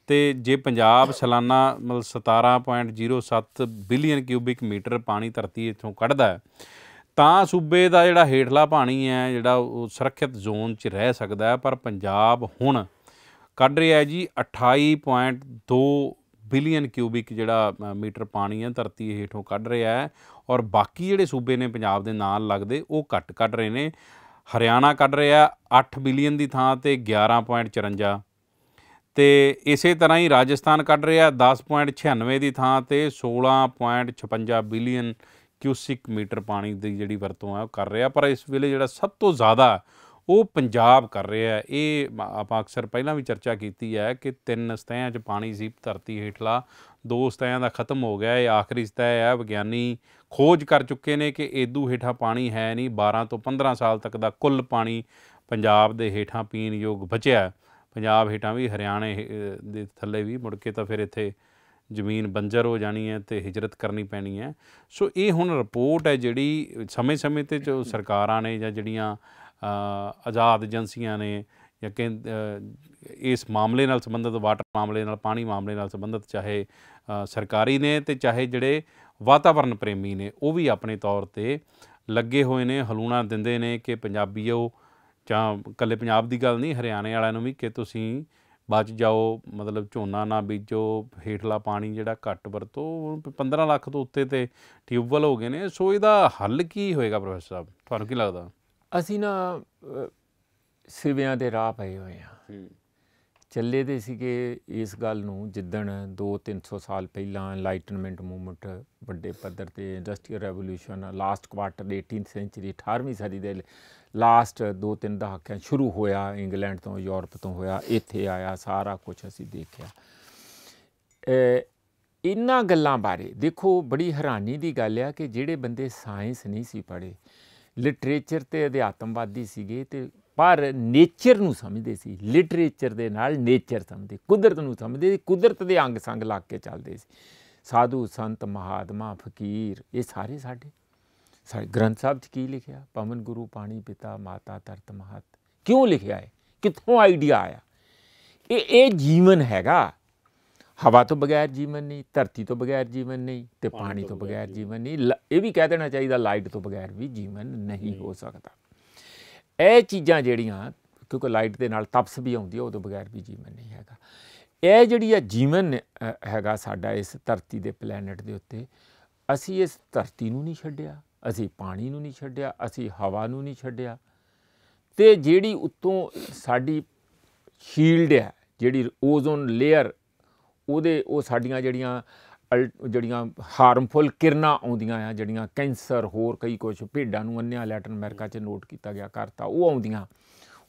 ਤੇ ਜੇ ਪੰਜਾਬ ਸਾਲਾਨਾ ਮਤਲਬ 17.07 ਬਿਲੀਅਨ ਕਿਊਬਿਕ ਮੀਟਰ ਪਾਣੀ ਧਰਤੀ ਇਥੋਂ ਕੱਢਦਾ ਹੈ ਤਾਂ ਸੂਬੇ ਦਾ ਜਿਹੜਾ ਹੇਠਲਾ ਪਾਣੀ ਹੈ ਜਿਹੜਾ ਉਹ ਸੁਰੱਖਿਅਤ ਜ਼ੋਨ 'ਚ ਰਹਿ ਸਕਦਾ ਹੈ ਪਰ ਪੰਜਾਬ ਹੁਣ ਕੱਢ ਰਿਹਾ ਹੈ ਜੀ 28.2 ਬਿਲੀਅਨ ਕਿਊਬਿਕ ਜਿਹੜਾ ਮੀਟਰ ਪਾਣੀ ਹੈ ਧਰਤੀ ਹੇਠੋਂ ਕੱਢ ਰਿਹਾ ਹੈ ਔਰ ਬਾਕੀ ਜਿਹੜੇ ਸੂਬੇ ਨੇ ਪੰਜਾਬ ਦੇ ਨਾਲ ਲੱਗਦੇ ਉਹ ਘੱਟ ਕੱਢ ਰਹੇ ਨੇ ਹਰਿਆਣਾ ਕੱਢ ਰਿਹਾ 8 ਬਿਲੀਅਨ ਦੀ ਥਾਂ ਤੇ 11.54 ਤੇ ਇਸੇ ਤਰ੍ਹਾਂ ਹੀ ਰਾਜਸਥਾਨ ਕੱਢ ਰਿਹਾ 10.96 ਦੀ ਥਾਂ ਤੇ 16.56 ਬਿਲੀਅਨ ਕਿਊਸਿਕ ਮੀਟਰ ਪਾਣੀ ਦੀ ਜਿਹੜੀ ਵਰਤੋਂ ਹੈ ਉਹ ਕਰ ਰਿਹਾ ਪਰ ਇਸ ਵੇਲੇ ਜਿਹੜਾ ਸਭ ਤੋਂ ਜ਼ਿਆਦਾ ਉਹ ਪੰਜਾਬ ਕਰ ਰਿਹਾ ਇਹ ਆਪਾਂ ਅਕਸਰ ਪਹਿਲਾਂ ਵੀ ਚਰਚਾ ਕੀਤੀ ਹੈ ਕਿ ਤਿੰਨ ਸਤਹਾਂ 'ਚ ਪਾਣੀ ਸੀ ਧਰਤੀ ਹੇਠਲਾ ਦੋਸਤ ਸਤਿਆਂ ਦਾ ਖਤਮ ਹੋ ਗਿਆ ਇਹ ਆਖਰੀ ਸਤਿਆ ਹੈ ਵਿਗਿਆਨੀ ਖੋਜ ਕਰ ਚੁੱਕੇ ਨੇ ਕਿ ਏਦੂ ਹੇਠਾਂ ਪਾਣੀ ਹੈ ਨਹੀਂ 12 ਤੋਂ 15 ਸਾਲ ਤੱਕ ਦਾ ਕੁੱਲ ਪਾਣੀ ਪੰਜਾਬ ਦੇ ਹੇਠਾਂ ਪੀਣ ਯੋਗ ਬਚਿਆ ਪੰਜਾਬ ਹੇਠਾਂ ਵੀ ਹਰਿਆਣੇ ਦੇ ਥੱਲੇ ਵੀ ਮੁੜ ਕੇ ਤਾਂ ਫਿਰ ਇੱਥੇ ਜ਼ਮੀਨ ਬੰਜਰ ਹੋ ਜਾਣੀ ਹੈ ਤੇ ਹਿਜਰਤ ਕਰਨੀ ਪੈਣੀ ਹੈ ਸੋ ਇਹ ਹੁਣ ਰਿਪੋਰਟ ਹੈ ਜਿਹੜੀ ਸਮੇਂ-ਸਮੇਂ ਤੇ ਜੋ ਸਰਕਾਰਾਂ ਨੇ ਜਾਂ ਜਿਹੜੀਆਂ ਆਜ਼ਾਦ ਏਜੰਸੀਆਂ ਨੇ ਜਾਂ ਇਸ ਮਾਮਲੇ ਨਾਲ ਸੰਬੰਧਿਤ ਵਾਟਰ ਮਾਮਲੇ ਨਾਲ ਪਾਣੀ ਮਾਮਲੇ ਨਾਲ ਸੰਬੰਧਿਤ ਚਾਹੇ ਸਰਕਾਰੀ ਨੇ ਤੇ ਚਾਹੇ ਜਿਹੜੇ ਵਾਤਾਵਰਣ ਪ੍ਰੇਮੀ ਨੇ ਉਹ ਵੀ ਆਪਣੇ ਤੌਰ ਤੇ ਲੱਗੇ ਹੋਏ ਨੇ ਹਲੂਣਾ ਦਿੰਦੇ ਨੇ ਕਿ ਪੰਜਾਬੀਓ ਜਾਂ ਕੱਲੇ ਪੰਜਾਬ ਦੀ ਗੱਲ ਨਹੀਂ ਹਰਿਆਣੇ ਵਾਲਿਆਂ ਨੂੰ ਵੀ ਕਿ ਤੁਸੀਂ ਬਚ ਜਾਓ ਮਤਲਬ ਝੋਨਾ ਨਾ ਬੀਜੋ ਹੇਠਲਾ ਪਾਣੀ ਜਿਹੜਾ ਘੱਟ ਵਰਤੋ 15 ਲੱਖ ਤੋਂ ਉੱਤੇ ਤੇ ਟਿਊਬਵੈਲ ਹੋ ਗਏ ਨੇ ਸੋ ਇਹਦਾ ਹੱਲ ਕੀ ਹੋਏਗਾ ਪ੍ਰੋਫੈਸਰ ਸਾਹਿਬ ਤੁਹਾਨੂੰ ਕੀ ਲੱਗਦਾ ਅਸੀਂ ਨਾ ਸਿਰਵਿਆਂ ਦੇ ਰਾਹ ਪਏ ਹੋਏ ਆ ਚੱਲੇ ਦੇ ਸੀਗੇ ਇਸ ਗੱਲ ਨੂੰ ਜਿੱਦਣ 2-300 ਸਾਲ ਪਹਿਲਾਂ ਇਨਲਾਈਟਨਮੈਂਟ ਮੂਵਮੈਂਟ ਵੱਡੇ ਪੱਧਰ ਤੇ industrial revolution last quarter 18th century 18ਵੀਂ ਸਦੀ ਦੇ ਲਾਸਟ 2-3 ਦਹਾਕਿਆਂ ਸ਼ੁਰੂ ਹੋਇਆ ਇੰਗਲੈਂਡ ਤੋਂ ਯੂਰਪ ਤੋਂ ਹੋਇਆ ਇੱਥੇ ਆਇਆ ਸਾਰਾ ਕੁਝ ਅਸੀਂ ਦੇਖਿਆ ਇਹਨਾਂ ਗੱਲਾਂ ਬਾਰੇ ਦੇਖੋ ਬੜੀ ਹੈਰਾਨੀ ਦੀ ਗੱਲ ਆ ਕਿ ਜਿਹੜੇ ਬੰਦੇ ਸਾਇੰਸ ਨਹੀਂ ਸੀ ਪੜ੍ਹੇ ਲਿਟਰੇਚਰ ਤੇ ਅਧਿਆਤਮਵਾਦੀ ਸੀਗੇ ਤੇ ਪਰ ਨੇਚਰ ਨੂੰ ਸਮਝਦੇ ਸੀ ਲਿਟਰੇਚਰ ਦੇ ਨਾਲ ਨੇਚਰ ਸਮਝਦੇ ਕੁਦਰਤ ਨੂੰ ਸਮਝਦੇ ਸੀ ਕੁਦਰਤ ਦੇ ਅੰਗ ਸੰਗ ਲਾ ਕੇ ਚੱਲਦੇ ਸੀ ਸਾਧੂ ਸੰਤ ਮਹਾਤਮਾ ਫਕੀਰ ਇਹ ਸਾਰੇ ਸਾਡੇ ਸਾਡੇ ਗ੍ਰੰਥ ਸਾਹਿਬ 'ਚ ਕੀ ਲਿਖਿਆ ਪਵਨ ਗੁਰੂ ਪਾਣੀ ਪਿਤਾ ਮਾਤਾ ਤਰਤ ਮਹਤ ਕਿਉਂ ਲਿਖਿਆ ਹੈ ਕਿੱਥੋਂ ਆਈਡੀਆ ਆਇਆ ਇਹ ਇਹ ਜੀਵਨ ਹੈਗਾ ਹਵਾ ਤੋਂ ਬਗੈਰ ਜੀਵਨ ਨਹੀਂ ਧਰਤੀ ਤੋਂ ਬਗੈਰ ਜੀਵਨ ਨਹੀਂ ਤੇ ਪਾਣੀ ਤੋਂ ਬਗੈਰ ਜੀਵਨ ਨਹੀਂ ਇਹ ਵੀ ਕਹਿ ਦੇਣਾ ਚਾਹੀਦਾ ਲਾਈਟ ਤੋਂ ਬਗੈਰ ਵੀ ਜੀਵਨ ਨਹੀਂ ਹੋ ਸਕਦਾ ਇਹ ਚੀਜ਼ਾਂ ਜਿਹੜੀਆਂ ਕਿਉਂਕਿ ਲਾਈਟ ਦੇ ਨਾਲ ਤਪਸ ਵੀ ਆਉਂਦੀ ਹੈ ਉਹ ਤੋਂ ਬਗੈਰ ਵੀ ਜੀਵਨ ਨਹੀਂ ਹੈਗਾ ਇਹ ਜਿਹੜੀ ਹੈ ਜੀਵਨ ਹੈਗਾ ਸਾਡਾ ਇਸ ਧਰਤੀ ਦੇ ਪਲੈਨਟ ਦੇ ਉੱਤੇ ਅਸੀਂ ਇਸ ਧਰਤੀ ਨੂੰ ਨਹੀਂ ਛੱਡਿਆ ਅਸੀਂ ਪਾਣੀ ਨੂੰ ਨਹੀਂ ਛੱਡਿਆ ਅਸੀਂ ਹਵਾ ਨੂੰ ਨਹੀਂ ਛੱਡਿਆ ਤੇ ਜਿਹੜੀ ਉੱਤੋਂ ਸਾਡੀ ਸ਼ੀਲਡ ਹੈ ਜਿਹੜੀ ਓਜ਼ੋਨ ਲੇਅਰ ਉਹਦੇ ਉਹ ਸਾਡੀਆਂ ਜਿਹੜੀਆਂ ਜਿਹੜੀਆਂ ਹਾਰਮਫੁਲ ਕਿਰਨਾਂ ਆਉਂਦੀਆਂ ਆ ਜਿਹੜੀਆਂ ਕੈਂਸਰ ਹੋਰ ਕਈ ਕੁਝ ਭੇਡਾਂ ਨੂੰ ਅੰਨਿਆ ਲੈਟਨ ਅਮਰੀਕਾ 'ਚ ਨੋਟ ਕੀਤਾ ਗਿਆ ਕਰਤਾ ਉਹ ਆਉਂਦੀਆਂ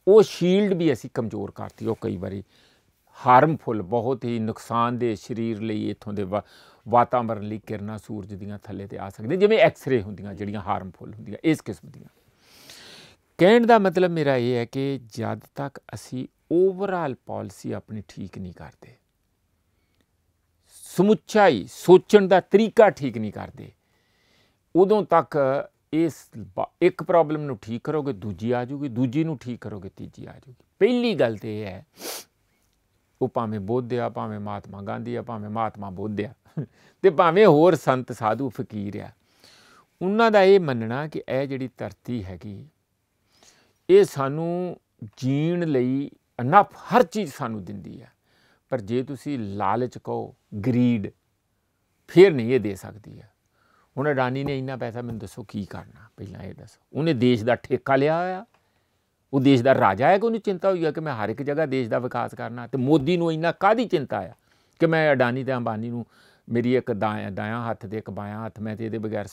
ਉਹ ਸ਼ੀਲਡ ਵੀ ਅਸੀਂ ਕਮਜ਼ੋਰ ਕਰਤੀ ਉਹ ਕਈ ਵਾਰੀ ਹਾਰਮਫੁਲ ਬਹੁਤ ਹੀ ਨੁਕਸਾਨਦੇ ਸਰੀਰ ਲਈ ਇਥੋਂ ਦੇ ਵਾਤਾਵਰਣ ਲਈ ਕਿਰਨਾਂ ਸੂਰਜ ਦੀਆਂ ਥੱਲੇ ਤੇ ਆ ਸਕਦੇ ਜਿਵੇਂ ਐਕਸ-ਰੇ ਹੁੰਦੀਆਂ ਜਿਹੜੀਆਂ ਹਾਰਮਫੁਲ ਹੁੰਦੀਆਂ ਇਸ ਕਿਸਮ ਦੀਆਂ ਕਹਿਣ ਦਾ ਮਤਲਬ ਮੇਰਾ ਇਹ ਹੈ ਕਿ ਜਦ ਤੱਕ ਅਸੀਂ ਓਵਰਆਲ ਪਾਲਿਸੀ ਆਪਣੀ ਠੀਕ ਨਹੀਂ ਕਰਦੇ ਸਮੁੱਚਾਈ ਸੋਚਣ ਦਾ ਤਰੀਕਾ ਠੀਕ ਨਹੀਂ ਕਰਦੇ ਉਦੋਂ ਤੱਕ ਇਸ ਇੱਕ ਪ੍ਰੋਬਲਮ ਨੂੰ ਠੀਕ ਕਰੋਗੇ ਦੂਜੀ ਆ ਜਾਊਗੀ ਦੂਜੀ ਨੂੰ ਠੀਕ ਕਰੋਗੇ ਤੀਜੀ ਆ ਜਾਊਗੀ ਪਹਿਲੀ ਗੱਲ ਤੇ ਇਹ ਹੈ ਉਹ ਭਾਵੇਂ ਬੋਧਿਆ ਆ ਭਾਵੇਂ ਮਹਾਤਮਾ ਗਾਂਧੀ ਆ ਭਾਵੇਂ ਮਹਾਤਮਾ ਬੋਧਿਆ ਆ ਤੇ ਭਾਵੇਂ ਹੋਰ ਸੰਤ ਸਾਧੂ ਫਕੀਰ ਆ ਉਹਨਾਂ ਦਾ ਇਹ ਮੰਨਣਾ ਕਿ ਇਹ ਜਿਹੜੀ ਧਰਤੀ ਹੈਗੀ ਇਹ ਸਾਨੂੰ ਜੀਣ ਲਈ ਅਨਫ ਹਰ ਚੀਜ਼ ਸਾਨੂੰ ਦਿੰਦੀ ਆ ਪਰ ਜੇ ਤੁਸੀਂ ਲਾਲਚ ਕਹੋ ਗਰੀਡ ਫੇਰ ਨਹੀਂ ਇਹ ਦੇ ਸਕਦੀ ਹੈ ਹੁਣ ਅਡਾਨੀ ਨੇ ਇੰਨਾ ਪੈਸਾ ਮੈਨੂੰ ਦੱਸੋ ਕੀ ਕਰਨਾ ਪਹਿਲਾਂ ਇਹ ਦੱਸੋ ਉਹਨੇ ਦੇਸ਼ ਦਾ ਠੇਕਾ ਲਿਆ ਹੋਇਆ ਉਹ ਦੇਸ਼ ਦਾ ਰਾਜਾ ਹੈ ਕਿ ਉਹਨੂੰ ਚਿੰਤਾ ਹੋਈ ਹੈ ਕਿ ਮੈਂ ਹਰ ਇੱਕ ਜਗ੍ਹਾ ਦੇਸ਼ ਦਾ ਵਿਕਾਸ ਕਰਨਾ ਤੇ ਮੋਦੀ ਨੂੰ ਇੰਨਾ ਕਾਦੀ ਚਿੰਤਾ ਆ ਕਿ ਮੈਂ ਅਡਾਨੀ ਤੇ ਅੰਬਾਨੀ ਨੂੰ ਮੇਰੀ ਇੱਕ ਦਾਇਆ ਦਾਇਆ ਹੱਥ ਦੇ ਇੱਕ ਬਾਇਆ ਹੱਥ ਮੈਂ ਤੇ ਇਹਦੇ ਬਗੈਰ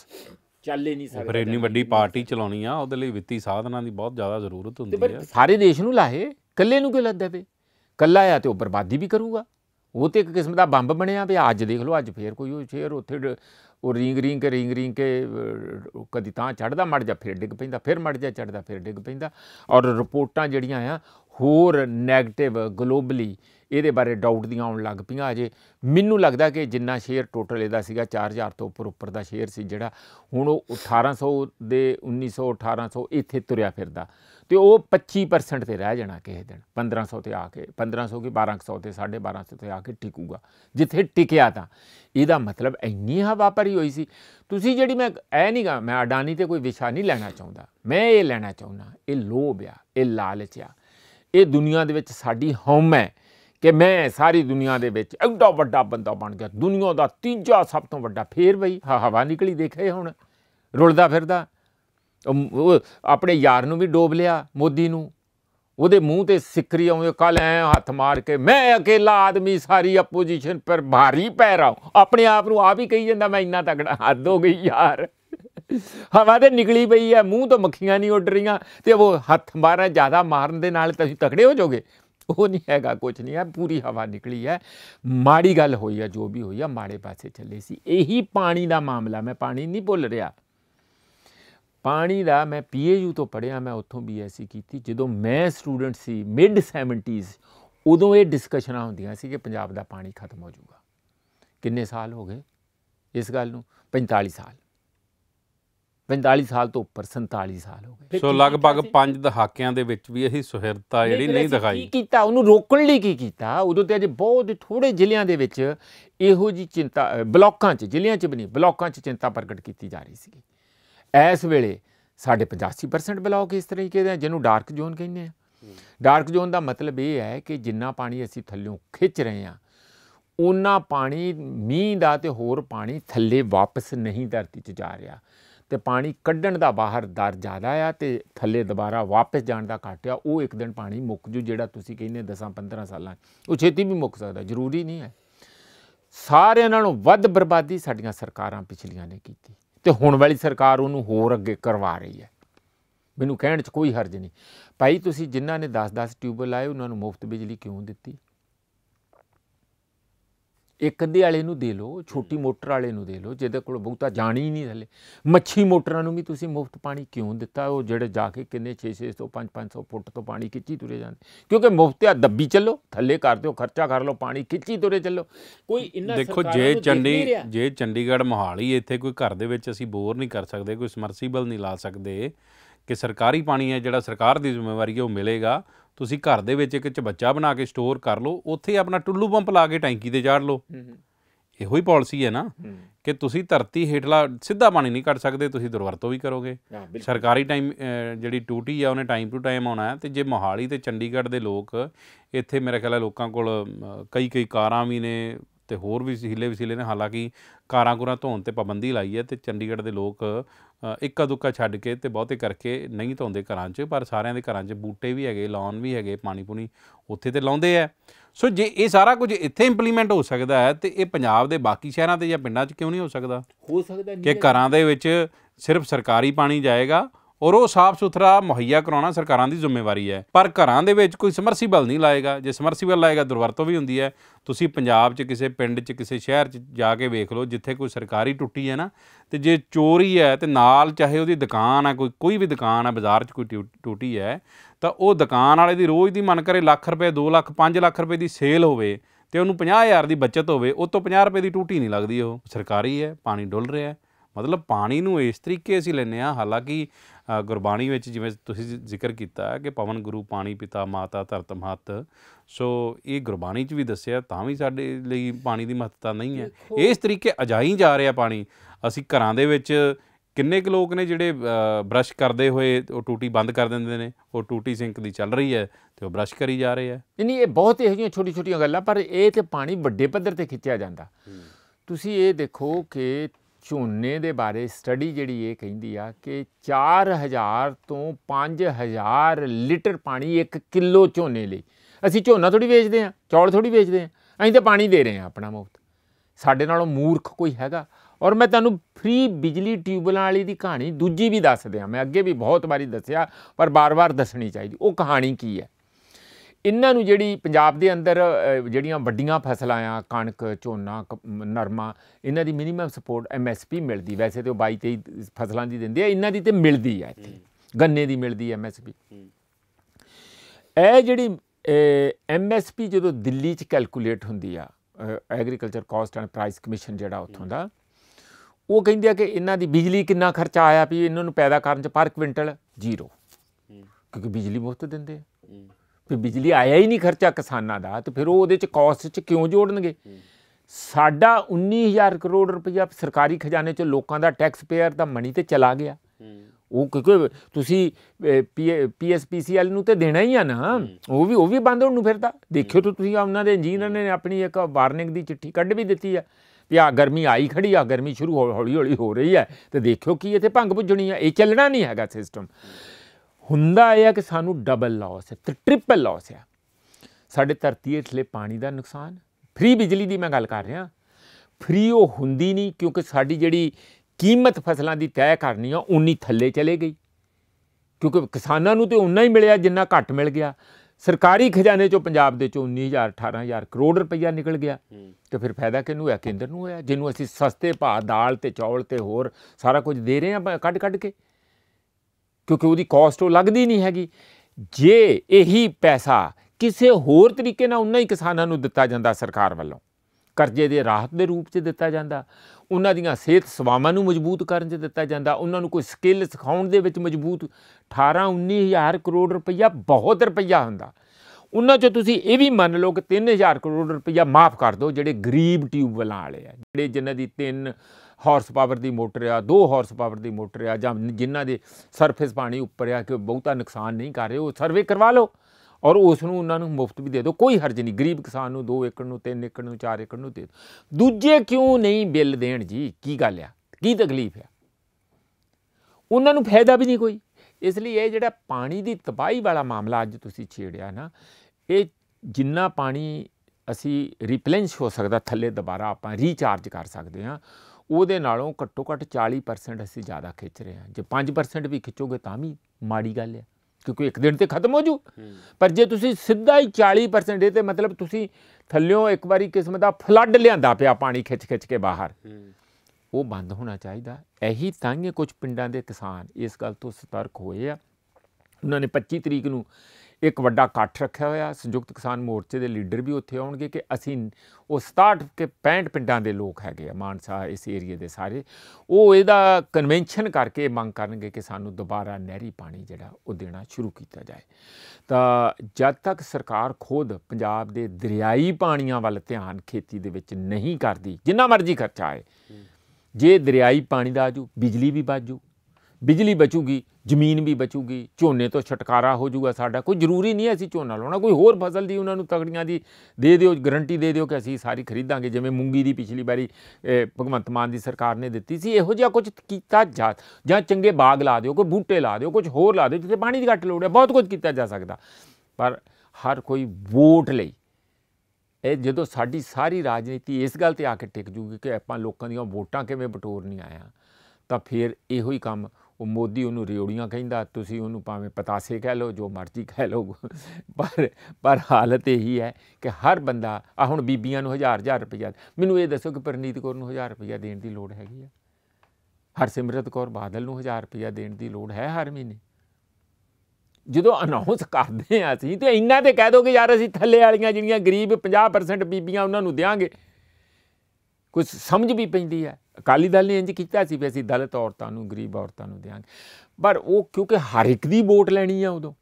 ਚੱਲ ਹੀ ਨਹੀਂ ਸਕਦਾ ਪਰ ਇੰਨੀ ਵੱਡੀ ਪਾਰਟੀ ਚਲਾਉਣੀ ਆ ਉਹਦੇ ਲਈ ਵਿੱਤੀ ਸਾਧਨਾਂ ਦੀ ਬਹੁਤ ਜ਼ਿਆਦਾ ਜ਼ਰੂਰਤ ਹੁੰਦੀ ਹੈ ਸਾਰੇ ਦੇਸ਼ ਨੂੰ ਲਾਹੇ ਇਕੱਲੇ ਨੂੰ ਕਿਉਂ ਲੱਦਦੇ ਪਏ ਕੱਲਾ ਆ ਤੇ ਉਹ ਬਰਬਾਦੀ ਵੀ ਕਰੂਗਾ ਉਹ ਤੇ ਇੱਕ ਕਿਸਮ ਦਾ ਬੰਬ ਬਣਿਆ ਵੀ ਅੱਜ ਦੇਖ ਲਓ ਅੱਜ ਫੇਰ ਕੋਈ ਉਹ ਸ਼ੇਰ ਉੱਥੇ ਉਹ ਰਿੰਗ ਰਿੰਗ ਕੇ ਰਿੰਗ ਰਿੰਗ ਕੇ ਕਦੀ ਤਾਂ ਚੜਦਾ ਮੜ ਜਾ ਫੇਰ ਡਿੱਗ ਪੈਂਦਾ ਫੇਰ ਮੜ ਜਾ ਚੜਦਾ ਫੇਰ ਡਿੱਗ ਪੈਂਦਾ ਔਰ ਰਿਪੋਰਟਾਂ ਜਿਹੜੀਆਂ ਆ ਹੋਰ 네ਗੇਟਿਵ ਗਲੋਬਲੀ ਇਹਦੇ ਬਾਰੇ ਡਾਊਟ ਦੀਆਂ ਆਉਣ ਲੱਗ ਪਈਆਂ ਅਜੇ ਮੈਨੂੰ ਲੱਗਦਾ ਕਿ ਜਿੰਨਾ ਸ਼ੇਅਰ ਟੋਟਲ ਇਹਦਾ ਸੀਗਾ 4000 ਤੋਂ ਉੱਪਰ ਉੱਪਰ ਦਾ ਸ਼ੇਅਰ ਸੀ ਜਿਹੜਾ ਹੁਣ ਉਹ 1800 ਦੇ 1900 1800 ਇੱਥੇ ਤੁਰਿਆ ਫਿਰਦਾ ਤੇ ਉਹ 25% ਤੇ ਰਹਿ ਜਾਣਾ ਕਿਸੇ ਦਿਨ 1500 ਤੇ ਆ ਕੇ 1500 ਕੀ 1200 ਤੇ 1250 ਤੇ ਆ ਕੇ ਟਿਕੂਗਾ ਜਿੱਥੇ ਟਿਕਿਆ ਤਾਂ ਇਹਦਾ ਮਤਲਬ ਇੰਨੀ ਹਵਾ ਭਰੀ ਹੋਈ ਸੀ ਤੁਸੀਂ ਜਿਹੜੀ ਮੈਂ ਐ ਨਹੀਂ ਗਾ ਮੈਂ ਅਡਾਨੀ ਤੇ ਕੋਈ ਵਿਸ਼ਾ ਨਹੀਂ ਲੈਣਾ ਚਾਹੁੰਦਾ ਮੈਂ ਇਹ ਲੈਣਾ ਚਾਹੁੰਦਾ ਇਹ ਲੋਭ ਆ ਇਹ ਲਾਲਚ ਆ ਇਹ ਦੁਨੀਆ ਦੇ ਵਿੱਚ ਸਾਡੀ ਹਉਮ ਹੈ ਕਿ ਮੈਂ ਸਾਰੀ ਦੁਨੀਆ ਦੇ ਵਿੱਚ ਐਡਾ ਵੱਡਾ ਬੰਦਾ ਬਣ ਗਿਆ ਦੁਨੀਆ ਦਾ ਤੀਜਾ ਸਭ ਤੋਂ ਵੱਡਾ ਫੇਰ ਬਈ ਹਵਾ ਨਿਕਲੀ ਦੇਖੇ ਹੁਣ ਰੁਲਦਾ ਫਿਰਦਾ ਆਪਣੇ ਯਾਰ ਨੂੰ ਵੀ ਡੋਬ ਲਿਆ ਮੋਦੀ ਨੂੰ ਉਹਦੇ ਮੂੰਹ ਤੇ ਸਿੱਕਰੀ ਆਉਂਦੇ ਕੱਲ ਐ ਹੱਥ ਮਾਰ ਕੇ ਮੈਂ ਇਕੱਲਾ ਆਦਮੀ ਸਾਰੀ ਆਪੋਜੀਸ਼ਨ ਪਰ ਭਾਰੀ ਪੈ ਰਹਾ ਹਾਂ ਆਪਣੇ ਆਪ ਨੂੰ ਆਪ ਹੀ ਕਹੀ ਜਾਂਦਾ ਮੈਂ ਇੰਨਾ ਤਗੜਾ ਹੱਦ ਹੋ ਗਈ ਯਾਰ ਹਵਾ ਤੇ ਨਿਕਲੀ ਪਈ ਐ ਮੂੰਹ ਤੋਂ ਮੱਖੀਆਂ ਨਹੀਂ ਉੱਡ ਰਹੀਆਂ ਤੇ ਉਹ ਹੱਥ ਮਾਰਨਾ ਜ਼ਿਆਦਾ ਮਾਰਨ ਦੇ ਨਾਲ ਤੁਸੀਂ ਤਕੜੇ ਹੋ ਜਾਓਗੇ ਉਹ ਨਹੀਂ ਹੈਗਾ ਕੁਝ ਨਹੀਂ ਐ ਪੂਰੀ ਹਵਾ ਨਿਕਲੀ ਐ ਮਾੜੀ ਗੱਲ ਹੋਈ ਐ ਜੋ ਵੀ ਹੋਈ ਐ ਮਾੜੇ ਪਾਸੇ ਚੱਲੇ ਸੀ ਇਹੀ ਪਾਣੀ ਦਾ ਮਾਮਲਾ ਮੈਂ ਪਾਣੀ ਨਹੀਂ ਭੁੱਲ ਰਿਹਾ ਪਾਣੀ ਦਾ ਮੈਂ ਪੀਏਯੂ ਤੋਂ ਪੜਿਆ ਮੈਂ ਉੱਥੋਂ ਬੀਐਸਸੀ ਕੀਤੀ ਜਦੋਂ ਮੈਂ ਸਟੂਡੈਂਟ ਸੀ ਮਿਡ 70s ਉਦੋਂ ਇਹ ਡਿਸਕਸ਼ਨਾਂ ਹੁੰਦੀਆਂ ਸੀ ਕਿ ਪੰਜਾਬ ਦਾ ਪਾਣੀ ਖਤਮ ਹੋ ਜਾਊਗਾ ਕਿੰਨੇ ਸਾਲ ਹੋ ਗਏ ਇਸ ਗੱਲ ਨੂੰ 45 ਸਾਲ 45 ਸਾਲ ਤੋਂ ਉੱਪਰ 47 ਸਾਲ ਹੋ ਗਏ ਸੋ ਲਗਭਗ 5 ਦਹਾਕਿਆਂ ਦੇ ਵਿੱਚ ਵੀ ਇਹੀ ਸੁਹਿਰਤਾ ਜਿਹੜੀ ਨਹੀਂ ਦਿਖਾਈ ਕੀ ਕੀਤਾ ਉਹਨੂੰ ਰੋਕਣ ਲਈ ਕੀ ਕੀਤਾ ਉਦੋਂ ਤੇ ਅਜੇ ਬਹੁਤ ਥੋੜੇ ਜ਼ਿਲ੍ਹਿਆਂ ਦੇ ਵਿੱਚ ਇਹੋ ਜੀ ਚਿੰਤਾ ਬਲਾਕਾਂ 'ਚ ਜ਼ਿਲ੍ਹਿਆਂ 'ਚ ਵੀ ਨਹੀਂ ਬਲਾਕਾਂ 'ਚ ਚਿੰਤਾ ਪ੍ਰਗਟ ਕੀਤੀ ਜਾ ਰਹੀ ਸੀ ਇਸ ਵੇਲੇ ਸਾਡੇ 85% ਬਲੌਕ ਇਸ ਤਰੀਕੇ ਦੇ ਜਿਹਨੂੰ ਡਾਰਕ ਜ਼ੋਨ ਕਹਿੰਦੇ ਆ ਡਾਰਕ ਜ਼ੋਨ ਦਾ ਮਤਲਬ ਇਹ ਹੈ ਕਿ ਜਿੰਨਾ ਪਾਣੀ ਅਸੀਂ ਥੱਲੇੋਂ ਖਿੱਚ ਰਹੇ ਆ ਉਹਨਾਂ ਪਾਣੀ ਮੀਂਹ ਦਾ ਤੇ ਹੋਰ ਪਾਣੀ ਥੱਲੇ ਵਾਪਸ ਨਹੀਂ ਧਰਤੀ 'ਚ ਜਾ ਰਿਹਾ ਤੇ ਪਾਣੀ ਕੱਢਣ ਦਾ ਬਾਹਰ ਦਰ ਜ਼ਿਆਦਾ ਆ ਤੇ ਥੱਲੇ ਦੁਬਾਰਾ ਵਾਪਸ ਜਾਣ ਦਾ ਘੱਟ ਆ ਉਹ ਇੱਕ ਦਿਨ ਪਾਣੀ ਮੁੱਕ ਜੂ ਜਿਹੜਾ ਤੁਸੀਂ ਕਹਿੰਦੇ 10 15 ਸਾਲਾਂ ਉਹ ਛੇਤੀ ਵੀ ਮੁੱਕ ਸਕਦਾ ਜ਼ਰੂਰੀ ਨਹੀਂ ਹੈ ਸਾਰਿਆਂ ਨਾਲੋਂ ਵੱਧ ਬਰਬਾਦੀ ਸਾਡੀਆਂ ਸਰਕਾਰਾਂ ਪਿਛਲੀਆਂ ਨੇ ਕੀਤੀ ਤੇ ਹੁਣ ਵਾਲੀ ਸਰਕਾਰ ਉਹਨੂੰ ਹੋਰ ਅੱਗੇ ਕਰਵਾ ਰਹੀ ਹੈ ਮੈਨੂੰ ਕਹਿਣ 'ਚ ਕੋਈ ਹਰਜ ਨਹੀਂ ਭਾਈ ਤੁਸੀਂ ਜਿਨ੍ਹਾਂ ਨੇ 10-10 ਟਿਊਬਲ ਲਾਏ ਉਹਨਾਂ ਨੂੰ ਮੁਫਤ ਬਿਜਲੀ ਕਿਉਂ ਦਿੱਤੀ ਇੱਕ ਅੱਧੇ ਵਾਲੇ ਨੂੰ ਦੇ ਲਓ ਛੋਟੀ ਮੋਟਰ ਵਾਲੇ ਨੂੰ ਦੇ ਲਓ ਜਿਹਦੇ ਕੋਲ ਬਹੁਤਾ ਜਾਣੀ ਨਹੀਂ ਥੱਲੇ ਮੱਛੀ ਮੋਟਰਾਂ ਨੂੰ ਵੀ ਤੁਸੀਂ ਮੁਫਤ ਪਾਣੀ ਕਿਉਂ ਦਿੱਤਾ ਉਹ ਜਿਹੜੇ ਜਾ ਕੇ ਕਿੰਨੇ 6-6 ਤੋਂ 5-500 ਫੁੱਟ ਤੋਂ ਪਾਣੀ ਖਿੱਚੀ ਤੁਰੇ ਜਾਂਦੇ ਕਿਉਂਕਿ ਮੁਫਤ ਆ ਦੱਬੀ ਚੱਲੋ ਥੱਲੇ ਕਰ ਦਿਓ ਖਰਚਾ ਕਰ ਲਓ ਪਾਣੀ ਖਿੱਚੀ ਤੁਰੇ ਚੱਲੋ ਕੋਈ ਇੰਨਾ ਦੇਖੋ ਜੇ ਚੰਡੀ ਜੇ ਚੰਡੀਗੜ੍ਹ ਮੋਹਾਲੀ ਇੱਥੇ ਕੋਈ ਘਰ ਦੇ ਵਿੱਚ ਅਸੀਂ ਬੋਰ ਨਹੀਂ ਕਰ ਸਕਦੇ ਕੋਈ ਸਮਰਸੀਬਲ ਨਹੀਂ ਲਾ ਸਕਦੇ ਕਿ ਸਰਕਾਰੀ ਪਾਣੀ ਹੈ ਜਿਹੜਾ ਸਰਕਾਰ ਦੀ ਜ਼ਿੰਮੇਵਾਰੀ ਹੈ ਉਹ ਮਿਲੇਗਾ ਤੁਸੀਂ ਘਰ ਦੇ ਵਿੱਚ ਇੱਕ ਚਬੱਚਾ ਬਣਾ ਕੇ ਸਟੋਰ ਕਰ ਲਓ ਉੱਥੇ ਆਪਣਾ ਟੁੱਲੂ ਪੰਪ ਲਾ ਕੇ ਟੈਂਕੀ ਤੇ ਜਾੜ ਲਓ ਇਹੋ ਹੀ ਪਾਲਿਸੀ ਹੈ ਨਾ ਕਿ ਤੁਸੀਂ ਧਰਤੀ ਹੇਠਲਾ ਸਿੱਧਾ ਪਾਣੀ ਨਹੀਂ ਕੱਢ ਸਕਦੇ ਤੁਸੀਂ ਦੁਰਵਰਤੋਂ ਵੀ ਕਰੋਗੇ ਸਰਕਾਰੀ ਟਾਈਮ ਜਿਹੜੀ ਟੂਟੀ ਆ ਉਹਨੇ ਟਾਈਮ ਟੂ ਟਾਈਮ ਆਉਣਾ ਹੈ ਤੇ ਜੇ ਮੋਹਾਲੀ ਤੇ ਚੰਡੀਗੜ੍ਹ ਦੇ ਲੋਕ ਇੱਥੇ ਮੇਰੇ ਖਿਆਲ ਹੈ ਲੋਕਾਂ ਕੋਲ ਕਈ ਕਈ ਕਾਰਾਂ ਵੀ ਨੇ ਤੇ ਹੋਰ ਵੀ ਹਿੱਲੇ ਵਸੀਲੇ ਨੇ ਹਾਲਾਂਕਿ ਕਾਰਾਂ ਕੁਰਾਂ ਧੋਣ ਤੇ ਪਾਬੰਦੀ ਲਾਈ ਹੈ ਤੇ ਚੰਡੀਗੜ੍ਹ ਦੇ ਲੋਕ ਇੱਕਾ ਦੁੱਕਾ ਛੱਡ ਕੇ ਤੇ ਬਹੁਤੇ ਕਰਕੇ ਨਹੀਂ ਧੋਂਦੇ ਘਰਾਂ 'ਚ ਪਰ ਸਾਰਿਆਂ ਦੇ ਘਰਾਂ 'ਚ ਬੂਟੇ ਵੀ ਹੈਗੇ ਲਾਉਣ ਵੀ ਹੈਗੇ ਪਾਣੀ ਪੂਣੀ ਉੱਥੇ ਤੇ ਲਾਉਂਦੇ ਆ ਸੋ ਜੇ ਇਹ ਸਾਰਾ ਕੁਝ ਇੱਥੇ ਇੰਪਲੀਮੈਂਟ ਹੋ ਸਕਦਾ ਹੈ ਤੇ ਇਹ ਪੰਜਾਬ ਦੇ ਬਾਕੀ ਸ਼ਹਿਰਾਂ ਤੇ ਜਾਂ ਪਿੰਡਾਂ 'ਚ ਕਿਉਂ ਨਹੀਂ ਹੋ ਸਕਦਾ ਹੋ ਸਕਦਾ ਕਿ ਘਰਾਂ ਦੇ ਵਿੱਚ ਸਿਰਫ ਸਰਕਾਰੀ ਪਾਣੀ ਜਾਏਗਾ ਔਰ ਉਹ ਸਾਫ਼ ਸੁਥਰਾ ਮੁਹੱਈਆ ਕਰਾਉਣਾ ਸਰਕਾਰਾਂ ਦੀ ਜ਼ਿੰਮੇਵਾਰੀ ਹੈ ਪਰ ਘਰਾਂ ਦੇ ਵਿੱਚ ਕੋਈ ਸਮਰਸੀਬਲ ਨਹੀਂ ਲਾਏਗਾ ਜੇ ਸਮਰਸੀਬਲ ਲਾਏਗਾ ਦੁਰਵਰਤੋਂ ਵੀ ਹੁੰਦੀ ਹੈ ਤੁਸੀਂ ਪੰਜਾਬ 'ਚ ਕਿਸੇ ਪਿੰਡ 'ਚ ਕਿਸੇ ਸ਼ਹਿਰ 'ਚ ਜਾ ਕੇ ਵੇਖ ਲਓ ਜਿੱਥੇ ਕੋਈ ਸਰਕਾਰੀ ਟੁੱਟੀ ਹੈ ਨਾ ਤੇ ਜੇ ਚੋਰੀ ਹੈ ਤੇ ਨਾਲ ਚਾਹੇ ਉਹਦੀ ਦੁਕਾਨ ਆ ਕੋਈ ਕੋਈ ਵੀ ਦੁਕਾਨ ਆ ਬਾਜ਼ਾਰ 'ਚ ਕੋਈ ਟੁੱਟੀ ਹੈ ਤਾਂ ਉਹ ਦੁਕਾਨ ਵਾਲੇ ਦੀ ਰੋਜ਼ ਦੀ ਮਨ ਕਰੇ ਲੱਖ ਰੁਪਏ 2 ਲੱਖ 5 ਲੱਖ ਰੁਪਏ ਦੀ ਸੇਲ ਹੋਵੇ ਤੇ ਉਹਨੂੰ 50000 ਦੀ ਬਚਤ ਹੋਵੇ ਉਹ ਤੋਂ 50 ਰੁਪਏ ਦੀ ਟੁੱਟੀ ਨਹੀਂ ਲੱਗਦੀ ਉਹ ਸਰਕਾਰੀ ਹੈ ਪਾਣੀ ਡੁੱਲ ਰਿਹਾ ਹੈ ਮਤਲਬ ਪਾਣੀ ਨੂੰ ਇਸ ਤਰੀਕੇ ਅਸੀਂ ਲੈਨੇ ਆ ਹਾਲਾਂਕਿ ਗੁਰਬਾਣੀ ਵਿੱਚ ਜਿਵੇਂ ਤੁਸੀਂ ਜ਼ਿਕਰ ਕੀਤਾ ਕਿ ਪਵਨ ਗੁਰੂ ਪਾਣੀ ਪਿਤਾ ਮਾਤਾ ਧਰਤ ਮਾਤ ਸੋ ਇਹ ਗੁਰਬਾਣੀ 'ਚ ਵੀ ਦੱਸਿਆ ਤਾਂ ਵੀ ਸਾਡੇ ਲਈ ਪਾਣੀ ਦੀ ਮਹੱਤਤਾ ਨਹੀਂ ਹੈ ਇਸ ਤਰੀਕੇ ਅਜਾਈ ਜਾ ਰਿਹਾ ਪਾਣੀ ਅਸੀਂ ਘਰਾਂ ਦੇ ਵਿੱਚ ਕਿੰਨੇ ਕੁ ਲੋਕ ਨੇ ਜਿਹੜੇ ਬ੍ਰਸ਼ ਕਰਦੇ ਹੋਏ ਉਹ ਟੂਟੀ ਬੰਦ ਕਰ ਦਿੰਦੇ ਨੇ ਉਹ ਟੂਟੀ ਸਿੰਕ ਦੀ ਚੱਲ ਰਹੀ ਹੈ ਤੇ ਉਹ ਬ੍ਰਸ਼ ਕਰੀ ਜਾ ਰਹੇ ਆ ਨਹੀਂ ਇਹ ਬਹੁਤ ਇਹੋ ਜਿਹੀਆਂ ਛੋਟੀ ਛੋਟੀਆਂ ਗੱਲਾਂ ਪਰ ਇਹ ਤੇ ਪਾਣੀ ਵੱਡੇ ਪੱਧਰ ਤੇ ਖਿੱਚਿਆ ਜਾਂਦਾ ਤੁਸੀਂ ਇਹ ਦੇਖੋ ਕਿ ਝੋਨੇ ਦੇ ਬਾਰੇ ਸਟੱਡੀ ਜਿਹੜੀ ਇਹ ਕਹਿੰਦੀ ਆ ਕਿ 4000 ਤੋਂ 5000 ਲੀਟਰ ਪਾਣੀ 1 ਕਿਲੋ ਝੋਨੇ ਲਈ ਅਸੀਂ ਝੋਨਾ ਥੋੜੀ ਵੇਚਦੇ ਆ ਚੌਲ ਥੋੜੀ ਵੇਚਦੇ ਆ ਅਸੀਂ ਤਾਂ ਪਾਣੀ ਦੇ ਰਹੇ ਆ ਆਪਣਾ ਮੁਫਤ ਸਾਡੇ ਨਾਲੋਂ ਮੂਰਖ ਕੋਈ ਹੈਗਾ ਔਰ ਮੈਂ ਤੁਹਾਨੂੰ ਫ੍ਰੀ ਬਿਜਲੀ ਟਿਊਬਲਾਂ ਵਾਲੀ ਦੀ ਕਹਾਣੀ ਦੂਜੀ ਵੀ ਦੱਸ ਦਿਆਂ ਮੈਂ ਅੱਗੇ ਵੀ ਬਹੁਤ ਵਾਰੀ ਦੱਸਿਆ ਪਰ ਬਾਰ-ਬਾਰ ਦੱਸਣੀ ਚਾਹੀਦੀ ਉਹ ਕਹਾਣੀ ਕੀ ਹੈ ਇਹਨਾਂ ਨੂੰ ਜਿਹੜੀ ਪੰਜਾਬ ਦੇ ਅੰਦਰ ਜਿਹੜੀਆਂ ਵੱਡੀਆਂ ਫਸਲਾਂ ਆ ਕਣਕ ਝੋਨਾ ਨਰਮਾ ਇਹਨਾਂ ਦੀ ਮਿਨੀਮਮ ਸਪੋਰਟ ਐਮਐਸਪੀ ਮਿਲਦੀ ਵੈਸੇ ਤੇ ਉਹ 22 23 ਫਸਲਾਂ ਦੀ ਦਿੰਦੇ ਆ ਇਹਨਾਂ ਦੀ ਤੇ ਮਿਲਦੀ ਆ ਇੱਥੇ ਗੰਨੇ ਦੀ ਮਿਲਦੀ ਐ ਐਮਐਸਪੀ ਇਹ ਜਿਹੜੀ ਐਮਐਸਪੀ ਜਦੋਂ ਦਿੱਲੀ 'ਚ ਕੈਲਕੂਲੇਟ ਹੁੰਦੀ ਆ agriculture cost and price commission ਜਿਹੜਾ ਉੱਥੋਂ ਦਾ ਉਹ ਕਹਿੰਦੇ ਆ ਕਿ ਇਹਨਾਂ ਦੀ ਬਿਜਲੀ ਕਿੰਨਾ ਖਰਚਾ ਆਇਆ ਵੀ ਇਹਨਾਂ ਨੂੰ ਪੈਦਾ ਕਰਨ 'ਚ ਪਰ ਕੁਇੰਟਲ ਜ਼ੀਰੋ ਕਿਉਂਕਿ ਬਿਜਲੀ ਮੁਫਤ ਦਿੰਦੇ ਆ ਵੀ ਬਿਜਲੀ ਆਇਆ ਹੀ ਨਹੀਂ ਖਰਚਾ ਕਿਸਾਨਾਂ ਦਾ ਤੇ ਫਿਰ ਉਹ ਉਹਦੇ ਚ ਕਾਸਟ ਚ ਕਿਉਂ ਜੋੜਨਗੇ ਸਾਡਾ 19000 ਕਰੋੜ ਰੁਪਇਆ ਸਰਕਾਰੀ ਖਜ਼ਾਨੇ ਚ ਲੋਕਾਂ ਦਾ ਟੈਕਸ ਪੇਅਰ ਦਾ ਮਨੀ ਤੇ ਚਲਾ ਗਿਆ ਉਹ ਕਿਉਂਕਿ ਤੁਸੀਂ ਪੀਐਸਪੀਸੀਐਲ ਨੂੰ ਤੇ ਦੇਣਾ ਹੀ ਆ ਨਾ ਉਹ ਵੀ ਉਹ ਵੀ ਬੰਦ ਹੋਣ ਨੂੰ ਫਿਰਦਾ ਦੇਖਿਓ ਤੁਸੀਂ ਉਹਨਾਂ ਦੇ ਇੰਜੀਨੀਅਰ ਨੇ ਆਪਣੀ ਇੱਕ ਵਾਰਨਿੰਗ ਦੀ ਚਿੱਠੀ ਕੱਢ ਵੀ ਦਿੱਤੀ ਆ ਵੀ ਆ ਗਰਮੀ ਆਈ ਖੜੀ ਆ ਗਰਮੀ ਸ਼ੁਰੂ ਹੌਲੀ ਹੌਲੀ ਹੋ ਰਹੀ ਆ ਤੇ ਦੇਖਿਓ ਕੀ ਇੱਥੇ ਭੰਗ ਪੁੱਜਣੀ ਆ ਇਹ ਚੱਲਣਾ ਨਹੀਂ ਹੈਗਾ ਸਿਸਟਮ ਹੁੰਦਾ ਇਹ ਹੈ ਕਿ ਸਾਨੂੰ ਡਬਲ ਲਾਸ ਹੈ ਤੇ ਟ੍ਰਿਪਲ ਲਾਸ ਹੈ ਸਾਡੇ ਧਰਤੀ ਇਥੇ ਪਾਣੀ ਦਾ ਨੁਕਸਾਨ ਫ੍ਰੀ ਬਿਜਲੀ ਦੀ ਮੈਂ ਗੱਲ ਕਰ ਰਿਹਾ ਫ੍ਰੀ ਉਹ ਹੁੰਦੀ ਨਹੀਂ ਕਿਉਂਕਿ ਸਾਡੀ ਜਿਹੜੀ ਕੀਮਤ ਫਸਲਾਂ ਦੀ ਤੈਅ ਕਰਨੀ ਆ ਉਨੀ ਥੱਲੇ ਚਲੇ ਗਈ ਕਿਉਂਕਿ ਕਿਸਾਨਾਂ ਨੂੰ ਤੇ ਉਨਾ ਹੀ ਮਿਲਿਆ ਜਿੰਨਾ ਘੱਟ ਮਿਲ ਗਿਆ ਸਰਕਾਰੀ ਖਜ਼ਾਨੇ ਚੋਂ ਪੰਜਾਬ ਦੇ ਚੋਂ 19000 18000 ਕਰੋੜ ਰੁਪਈਆ ਨਿਕਲ ਗਿਆ ਤੇ ਫਿਰ ਫਾਇਦਾ ਕਿਹਨੂੰ ਹੋਇਆ ਕੇਂਦਰ ਨੂੰ ਹੋਇਆ ਜਿਹਨੂੰ ਅਸੀਂ ਸਸਤੇ ਭਾਅ ਦਾਲ ਤੇ ਚੌਲ ਤੇ ਹੋਰ ਸਾਰਾ ਕੁਝ ਦੇ ਰਹੇ ਆ ਕੱਢ ਕੱਢ ਕੇ ਕਿਉਂਕਿ ਉਹਦੀ ਕਾਸਟ ਉਹ ਲੱਗਦੀ ਨਹੀਂ ਹੈਗੀ ਜੇ ਇਹੀ ਪੈਸਾ ਕਿਸੇ ਹੋਰ ਤਰੀਕੇ ਨਾਲ ਉਹਨਾਂ ਹੀ ਕਿਸਾਨਾਂ ਨੂੰ ਦਿੱਤਾ ਜਾਂਦਾ ਸਰਕਾਰ ਵੱਲੋਂ ਕਰਜ਼ੇ ਦੇ ਰਾਹਤ ਦੇ ਰੂਪ 'ਚ ਦਿੱਤਾ ਜਾਂਦਾ ਉਹਨਾਂ ਦੀਆਂ ਸਿਹਤ ਸੇਵਾਵਾਂ ਨੂੰ ਮਜ਼ਬੂਤ ਕਰਨ 'ਚ ਦਿੱਤਾ ਜਾਂਦਾ ਉਹਨਾਂ ਨੂੰ ਕੋਈ ਸਕਿੱਲ ਸਿਖਾਉਣ ਦੇ ਵਿੱਚ ਮਜ਼ਬੂਤ 18 19000 ਕਰੋੜ ਰੁਪਈਆ ਬਹੁਤ ਰੁਪਈਆ ਹੁੰਦਾ ਉਹਨਾਂ 'ਚੋਂ ਤੁਸੀਂ ਇਹ ਵੀ ਮੰਨ ਲਓ ਕਿ 3000 ਕਰੋੜ ਰੁਪਈਆ ਮਾਫ ਕਰ ਦਿਓ ਜਿਹੜੇ ਗਰੀਬ ਟਿਊਬ ਵਾਲਾ ਵਾਲੇ ਆ ਜਿਹੜੇ ਜਿਨ੍ਹਾਂ ਦੀ 3 ਹਾਰਸ ਪਾਵਰ ਦੀ ਮੋਟਰ ਆ 2 ਹਾਰਸ ਪਾਵਰ ਦੀ ਮੋਟਰ ਆ ਜਾਂ ਜਿਨ੍ਹਾਂ ਦੇ ਸਰਫੇਸ ਪਾਣੀ ਉੱਪਰ ਆ ਕਿ ਬਹੁਤਾ ਨੁਕਸਾਨ ਨਹੀਂ ਕਰ ਰਹੇ ਉਹ ਸਰਵੇ ਕਰਵਾ ਲਓ ਔਰ ਉਸ ਨੂੰ ਉਹਨਾਂ ਨੂੰ ਮੁਫਤ ਵੀ ਦੇ ਦਿਓ ਕੋਈ ਹਰਜ ਨਹੀਂ ਗਰੀਬ ਕਿਸਾਨ ਨੂੰ 2 ਏਕੜ ਨੂੰ 3 ਏਕੜ ਨੂੰ 4 ਏਕੜ ਨੂੰ ਦੇ ਦੂਜੇ ਕਿਉਂ ਨਹੀਂ ਬਿੱਲ ਦੇਣ ਜੀ ਕੀ ਗੱਲ ਆ ਕੀ ਤਕਲੀਫ ਆ ਉਹਨਾਂ ਨੂੰ ਫਾਇਦਾ ਵੀ ਨਹੀਂ ਕੋਈ ਇਸ ਲਈ ਇਹ ਜਿਹੜਾ ਪਾਣੀ ਦੀ ਤਬਾਹੀ ਵਾਲਾ ਮਾਮਲਾ ਅੱਜ ਤੁਸੀਂ ਛੇੜਿਆ ਨਾ ਇਹ ਜਿੰਨਾ ਪਾਣੀ ਅਸੀਂ ਰਿਪਲੈਂਸ਼ ਹੋ ਸਕਦਾ ਥੱਲੇ ਦੁਬਾਰਾ ਆਪਾਂ ਰੀਚਾਰਜ ਕਰ ਸਕਦੇ ਹਾਂ ਉਹਦੇ ਨਾਲੋਂ ਘੱਟੋ ਘੱਟ 40% ਅਸੀਂ ਜ਼ਿਆਦਾ ਖਿੱਚ ਰਹੇ ਹਾਂ ਜੇ 5% ਵੀ ਖਿੱਚੋਗੇ ਤਾਂ ਵੀ ਮਾੜੀ ਗੱਲ ਹੈ ਕਿਉਂਕਿ ਇੱਕ ਦਿਨ ਤੇ ਖਤਮ ਹੋ ਜੂ ਪਰ ਜੇ ਤੁਸੀਂ ਸਿੱਧਾ ਹੀ 40% ਦੇ ਤੇ ਮਤਲਬ ਤੁਸੀਂ ਥੱਲਿਓਂ ਇੱਕ ਵਾਰੀ ਕਿਸਮ ਦਾ ਫਲੱਡ ਲਿਆਂਦਾ ਪਿਆ ਪਾਣੀ ਖਿੱਚ ਖਿੱਚ ਕੇ ਬਾਹਰ ਉਹ ਬੰਦ ਹੋਣਾ ਚਾਹੀਦਾ ਇਹੀ ਤਾਂ ਹੀ ਕੁਝ ਪਿੰਡਾਂ ਦੇ ਕਿਸਾਨ ਇਸ ਗੱਲ ਤੋਂ ਸਤਰਕ ਹੋਏ ਆ ਉਹਨਾਂ ਨੇ 25 ਤਰੀਕ ਨੂੰ ਇੱਕ ਵੱਡਾ ਇਕੱਠ ਰੱਖਿਆ ਹੋਇਆ ਸੰਯੁਕਤ ਕਿਸਾਨ ਮੋਰਚੇ ਦੇ ਲੀਡਰ ਵੀ ਉੱਥੇ ਆਉਣਗੇ ਕਿ ਅਸੀਂ ਉਹ 67 ਕੇ 65 ਪਿੰਡਾਂ ਦੇ ਲੋਕ ਹੈਗੇ ਆ ਮਾਨਸਾ ਇਸ ਏਰੀਆ ਦੇ ਸਾਰੇ ਉਹ ਇਹਦਾ ਕਨਵੈਨਸ਼ਨ ਕਰਕੇ ਮੰਗ ਕਰਨਗੇ ਕਿ ਸਾਨੂੰ ਦੁਬਾਰਾ ਨਹਿਰੀ ਪਾਣੀ ਜਿਹੜਾ ਉਹ ਦੇਣਾ ਸ਼ੁਰੂ ਕੀਤਾ ਜਾਏ ਤਾਂ ਜਦ ਤੱਕ ਸਰਕਾਰ ਖੁਦ ਪੰਜਾਬ ਦੇ ਦਰਿਆਈ ਪਾਣੀਆਂ ਵੱਲ ਧਿਆਨ ਖੇਤੀ ਦੇ ਵਿੱਚ ਨਹੀਂ ਕਰਦੀ ਜਿੰਨਾ ਮਰਜ਼ੀ ਖਰਚਾ ਆਏ ਜੇ ਦਰਿਆਈ ਪਾਣੀ ਦਾ ਆਜੂ ਬਿਜਲੀ ਵੀ ਬਾਜੂ ਬਿਜਲੀ ਬਚੂਗੀ ਜ਼ਮੀਨ ਵੀ ਬਚੂਗੀ ਝੋਨੇ ਤੋਂ ਛਟਕਾਰਾ ਹੋ ਜਾਊਗਾ ਸਾਡਾ ਕੋਈ ਜ਼ਰੂਰੀ ਨਹੀਂ ਅਸੀਂ ਝੋਨਾ ਲਾਉਣਾ ਕੋਈ ਹੋਰ ਫਸਲ ਦੀ ਉਹਨਾਂ ਨੂੰ ਤਗੜੀਆਂ ਦੀ ਦੇ ਦਿਓ ਗਰੰਟੀ ਦੇ ਦਿਓ ਕਿ ਅਸੀਂ ਸਾਰੀ ਖਰੀਦਾਂਗੇ ਜਿਵੇਂ ਮੂੰਗੀ ਦੀ ਪਿਛਲੀ ਵਾਰੀ ਭਗਵੰਤ ਮਾਨ ਦੀ ਸਰਕਾਰ ਨੇ ਦਿੱਤੀ ਸੀ ਇਹੋ ਜਿਹਾ ਕੁਝ ਕੀਤਾ ਜਾ ਜਾਂ ਚੰਗੇ ਬਾਗ ਲਾ ਦਿਓ ਕੋਈ ਬੂਟੇ ਲਾ ਦਿਓ ਕੁਝ ਹੋਰ ਲਾ ਦਿਓ ਜਿੱਥੇ ਪਾਣੀ ਦੀ ਘੱਟ ਲੋੜ ਹੈ ਬਹੁਤ ਕੁਝ ਕੀਤਾ ਜਾ ਸਕਦਾ ਪਰ ਹਰ ਕੋਈ ਵੋਟ ਲਈ ਇਹ ਜਦੋਂ ਸਾਡੀ ਸਾਰੀ ਰਾਜਨੀਤੀ ਇਸ ਗੱਲ ਤੇ ਆ ਕੇ ਟਿਕ ਜੂਗੀ ਕਿ ਆਪਾਂ ਲੋਕਾਂ ਦੀਆਂ ਵੋਟਾਂ ਕਿਵੇਂ ਬਟੋਰਨੀਆਂ ਆ ਤਾਂ ਫਿਰ ਇਹੋ ਹੀ ਕੰਮ ਉਹ ਮੋਦੀ ਉਹਨੂੰ ਰਿਉੜੀਆਂ ਕਹਿੰਦਾ ਤੁਸੀਂ ਉਹਨੂੰ ਭਾਵੇਂ ਪਤਾਸੇ ਕਹਿ ਲਓ ਜੋ ਮਰਜ਼ੀ ਕਹਿ ਲਓ ਪਰ ਪਰ ਹਾਲਤ ਇਹੀ ਹੈ ਕਿ ਹਰ ਬੰਦਾ ਆ ਹੁਣ ਬੀਬੀਆਂ ਨੂੰ ਹਜ਼ਾਰ ਹਜ਼ਾਰ ਰੁਪਈਆ ਮੈਨੂੰ ਇਹ ਦੱਸੋ ਕਿ ਪ੍ਰਨੀਤ ਕੌਰ ਨੂੰ ਹਜ਼ਾਰ ਰੁਪਇਆ ਦੇਣ ਦੀ ਲੋੜ ਹੈਗੀ ਆ ਹਰਸਿਮਰਤ ਕੌਰ ਬਾਦਲ ਨੂੰ ਹਜ਼ਾਰ ਰੁਪਇਆ ਦੇਣ ਦੀ ਲੋੜ ਹੈ ਹਰ ਮਹੀਨੇ ਜਦੋਂ ਅਨਾਉਂਸ ਕਰਦੇ ਆ ਅਸੀਂ ਤੇ ਇੰਨਾ ਤੇ ਕਹਿ ਦੋਗੇ ਯਾਰ ਅਸੀਂ ਥੱਲੇ ਵਾਲੀਆਂ ਜਿਹੜੀਆਂ ਗਰੀਬ 50% ਬੀਬੀਆਂ ਉਹਨਾਂ ਨੂੰ ਦੇਾਂਗੇ ਕੁਝ ਸਮਝ ਵੀ ਪੈਂਦੀ ਹੈ ਅਕਾਲੀ ਦਲ ਨੇ ਇੰਜ ਕੀਤਾ ਸੀ ਵੀ ਅਸੀਂ ਦਲਿਤ ਔਰਤਾਂ ਨੂੰ ਗਰੀਬ ਔਰਤਾਂ ਨੂੰ ਦਿਆਂਗੇ ਪਰ ਉਹ ਕਿਉਂਕਿ ਹਰ ਇੱਕ ਦੀ ਵੋਟ ਲੈਣੀ ਆ ਉਦੋਂ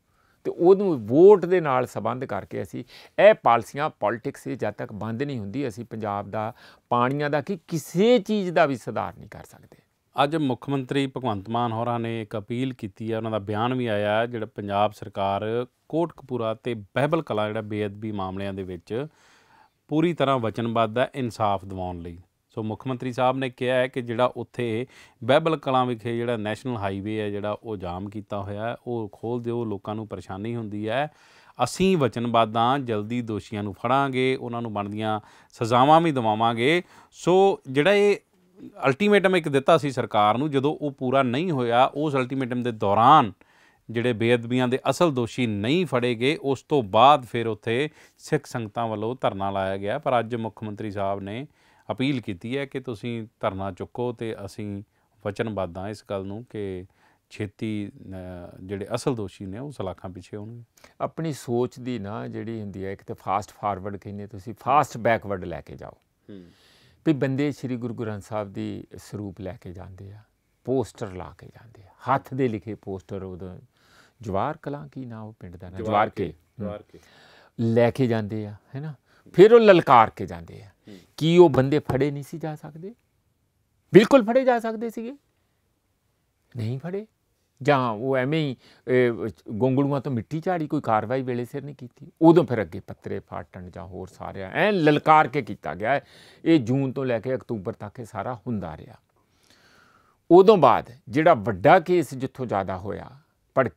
ਤੇ ਉਹਨੂੰ ਵੋਟ ਦੇ ਨਾਲ ਸੰਬੰਧ ਕਰਕੇ ਅਸੀਂ ਇਹ ਪਾਲਸੀਆਂ ਪੋਲਿਟਿਕਸ ਇਹ ਜਦ ਤੱਕ ਬੰਦ ਨਹੀਂ ਹੁੰਦੀ ਅਸੀਂ ਪੰਜਾਬ ਦਾ ਪਾਣੀਆਂ ਦਾ ਕਿ ਕਿਸੇ ਚੀਜ਼ ਦਾ ਵੀ ਸੁਧਾਰ ਨਹੀਂ ਕਰ ਸਕਦੇ ਅੱਜ ਮੁੱਖ ਮੰਤਰੀ ਭਗਵੰਤ ਮਾਨ ਹੋਰਾਂ ਨੇ ਇੱਕ ਅਪੀਲ ਕੀਤੀ ਹੈ ਉਹਨਾਂ ਦਾ ਬਿਆਨ ਵੀ ਆਇਆ ਜਿਹੜਾ ਪੰਜਾਬ ਸਰਕਾਰ ਕੋਟਕਪੂਰਾ ਤੇ ਬਹਿਬਲ ਕਲਾ ਜਿਹੜਾ ਬੇਅਦਬੀ ਮਾਮਲਿਆਂ ਦੇ ਵਿੱਚ ਪੂਰੀ ਤਰ੍ਹਾਂ ਵਚਨਬੱਧ ਹੈ ਇਨਸਾਫ ਦਿਵਾਉਣ ਲਈ ਸੋ ਮੁੱਖ ਮੰਤਰੀ ਸਾਹਿਬ ਨੇ ਕਿਹਾ ਹੈ ਕਿ ਜਿਹੜਾ ਉੱਥੇ ਬਹਿਬਲ ਕਲਾਂ ਵਿਖੇ ਜਿਹੜਾ ਨੈਸ਼ਨਲ ਹਾਈਵੇ ਹੈ ਜਿਹੜਾ ਉਹ ਜਾਮ ਕੀਤਾ ਹੋਇਆ ਹੈ ਉਹ ਖੋਲ ਦਿਓ ਲੋਕਾਂ ਨੂੰ ਪਰੇਸ਼ਾਨੀ ਹੁੰਦੀ ਹੈ ਅਸੀਂ ਵਚਨਬਾਦਾਂ ਜਲਦੀ ਦੋਸ਼ੀਆਂ ਨੂੰ ਫੜਾਂਗੇ ਉਹਨਾਂ ਨੂੰ ਬਣਦੀਆਂ ਸਜ਼ਾਵਾਂ ਵੀ ਦਿਵਾਵਾਂਗੇ ਸੋ ਜਿਹੜਾ ਇਹ ਅਲਟੀਮੇਟਮ ਇੱਕ ਦਿੱਤਾ ਸੀ ਸਰਕਾਰ ਨੂੰ ਜਦੋਂ ਉਹ ਪੂਰਾ ਨਹੀਂ ਹੋਇਆ ਉਸ ਅਲਟੀਮੇਟਮ ਦੇ ਦੌਰਾਨ ਜਿਹੜੇ ਬੇਅਦਬੀਆਂ ਦੇ ਅਸਲ ਦੋਸ਼ੀ ਨਹੀਂ ਫੜੇਗੇ ਉਸ ਤੋਂ ਬਾਅਦ ਫਿਰ ਉੱਥੇ ਸਿੱਖ ਸੰਗਤਾਂ ਵੱਲੋਂ ਧਰਨਾ ਲਾਇਆ ਗਿਆ ਪਰ ਅੱਜ ਮੁੱਖ ਮੰਤਰੀ ਸਾਹਿਬ ਨੇ ਅਪੀਲ ਕੀਤੀ ਹੈ ਕਿ ਤੁਸੀਂ ਧਰਨਾ ਚੁੱਕੋ ਤੇ ਅਸੀਂ ਵਚਨਬੱਧ ਇਸ ਗੱਲ ਨੂੰ ਕਿ ਛੇਤੀ ਜਿਹੜੇ ਅਸਲ ਦੋਸ਼ੀ ਨੇ ਉਹ ਸਲਾਖਾਂ ਪਿੱਛੇ ਹੋਣਗੇ ਆਪਣੀ ਸੋਚ ਦੀ ਨਾ ਜਿਹੜੀ ਹੁੰਦੀ ਹੈ ਇੱਕ ਤੇ ਫਾਸਟ ਫਾਰਵਰਡ ਕਹਿੰਦੇ ਤੁਸੀਂ ਫਾਸਟ ਬੈਕਵਰਡ ਲੈ ਕੇ ਜਾਓ ਵੀ ਬੰਦੇ ਸ੍ਰੀ ਗੁਰੂ ਗ੍ਰੰਥ ਸਾਹਿਬ ਦੀ ਸਰੂਪ ਲੈ ਕੇ ਜਾਂਦੇ ਆ ਪੋਸਟਰ ਲਾ ਕੇ ਜਾਂਦੇ ਆ ਹੱਥ ਦੇ ਲਿਖੇ ਪੋਸਟਰ ਉਹਦਾ ਜਵਾਰ ਕਲਾਂ ਕੀ ਨਾ ਉਹ ਪਿੰਡ ਦਾ ਨਾ ਜਵਾਰ ਕੇ ਜਵਾਰ ਕੇ ਲੈ ਕੇ ਜਾਂਦੇ ਆ ਹੈਨਾ ਫਿਰ ਉਹ ਲਲਕਾਰ ਕੇ ਜਾਂਦੇ ਆ ਕੀ ਉਹ ਬੰਦੇ ਫੜੇ ਨਹੀਂ ਸੀ ਜਾ ਸਕਦੇ ਬਿਲਕੁਲ ਫੜੇ ਜਾ ਸਕਦੇ ਸੀਗੇ ਨਹੀਂ ਫੜੇ ਜਾਂ ਉਹ ਐਵੇਂ ਹੀ ਗੋਂਗਲੂਆਂ ਤੋਂ ਮਿੱਟੀ ਝਾੜੀ ਕੋਈ ਕਾਰਵਾਈ ਵੇਲੇ ਸਿਰ ਨਹੀਂ ਕੀਤੀ ਉਦੋਂ ਫਿਰ ਅੱਗੇ ਪੱਤਰੇ ਫਾਟਣ ਜਾਂ ਹੋਰ ਸਾਰਿਆ ਐ ਲਲਕਾਰ ਕੇ ਕੀਤਾ ਗਿਆ ਇਹ ਜੂਨ ਤੋਂ ਲੈ ਕੇ ਅਕਤੂਬਰ ਤੱਕ ਇਹ ਸਾਰਾ ਹੁੰਦਾ ਰਿਹਾ ਉਦੋਂ ਬਾਅਦ ਜਿਹੜਾ ਵੱਡਾ ਕੇਸ ਜਿੱਥੋਂ ਜ਼ਿਆਦਾ ਹੋਇਆ ਪੜ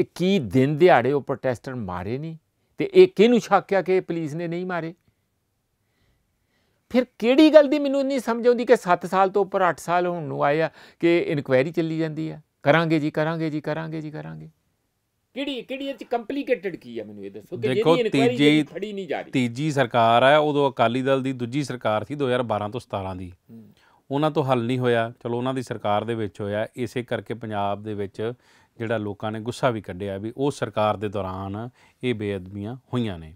ਇਹ ਕੀ ਦਿਨ ਦਿਹਾੜੇ ਉਹ ਪ੍ਰੋਟੈਸਟਰ ਮਾਰੇ ਨਹੀਂ ਤੇ ਇਹ ਕਿਹਨੂੰ ਛਾਕਿਆ ਕਿ ਪੁਲਿਸ ਨੇ ਨਹੀਂ ਮਾਰੇ ਫਿਰ ਕਿਹੜੀ ਗੱਲ ਦੀ ਮੈਨੂੰ ਨਹੀਂ ਸਮਝ ਆਉਂਦੀ ਕਿ 7 ਸਾਲ ਤੋਂ ਉੱਪਰ 8 ਸਾਲ ਹੋਣ ਨੂੰ ਆਇਆ ਕਿ ਇਨਕੁਆਇਰੀ ਚੱਲੀ ਜਾਂਦੀ ਆ ਕਰਾਂਗੇ ਜੀ ਕਰਾਂਗੇ ਜੀ ਕਰਾਂਗੇ ਜੀ ਕਰਾਂਗੇ ਕਿਹੜੀ ਕਿਹੜੀ ਇਹ ਚ ਕੰਪਲਿਕੇਟਡ ਕੀ ਆ ਮੈਨੂੰ ਇਹ ਦੱਸੋ ਕਿ ਜਿਹੜੀ ਇਨਕੁਆਇਰੀ ਖੜੀ ਨਹੀਂ ਜਾ ਰਹੀ ਤੀਜੀ ਸਰਕਾਰ ਆ ਉਦੋਂ ਅਕਾਲੀ ਦਲ ਦੀ ਦੂਜੀ ਸਰਕਾਰ ਸੀ 2012 ਤੋਂ 17 ਦੀ ਉਹਨਾਂ ਤੋਂ ਹੱਲ ਨਹੀਂ ਹੋਇਆ ਚਲੋ ਉਹਨਾਂ ਦੀ ਸਰਕਾਰ ਦੇ ਵਿੱਚ ਹੋਇਆ ਇਸੇ ਕਰਕੇ ਪੰਜਾਬ ਦੇ ਵਿੱਚ ਜਿਹੜਾ ਲੋਕਾਂ ਨੇ ਗੁੱਸਾ ਵੀ ਕੱਢਿਆ ਵੀ ਉਹ ਸਰਕਾਰ ਦੇ ਦੌਰਾਨ ਇਹ ਬੇਅਦਬੀਆਂ ਹੋਈਆਂ ਨੇ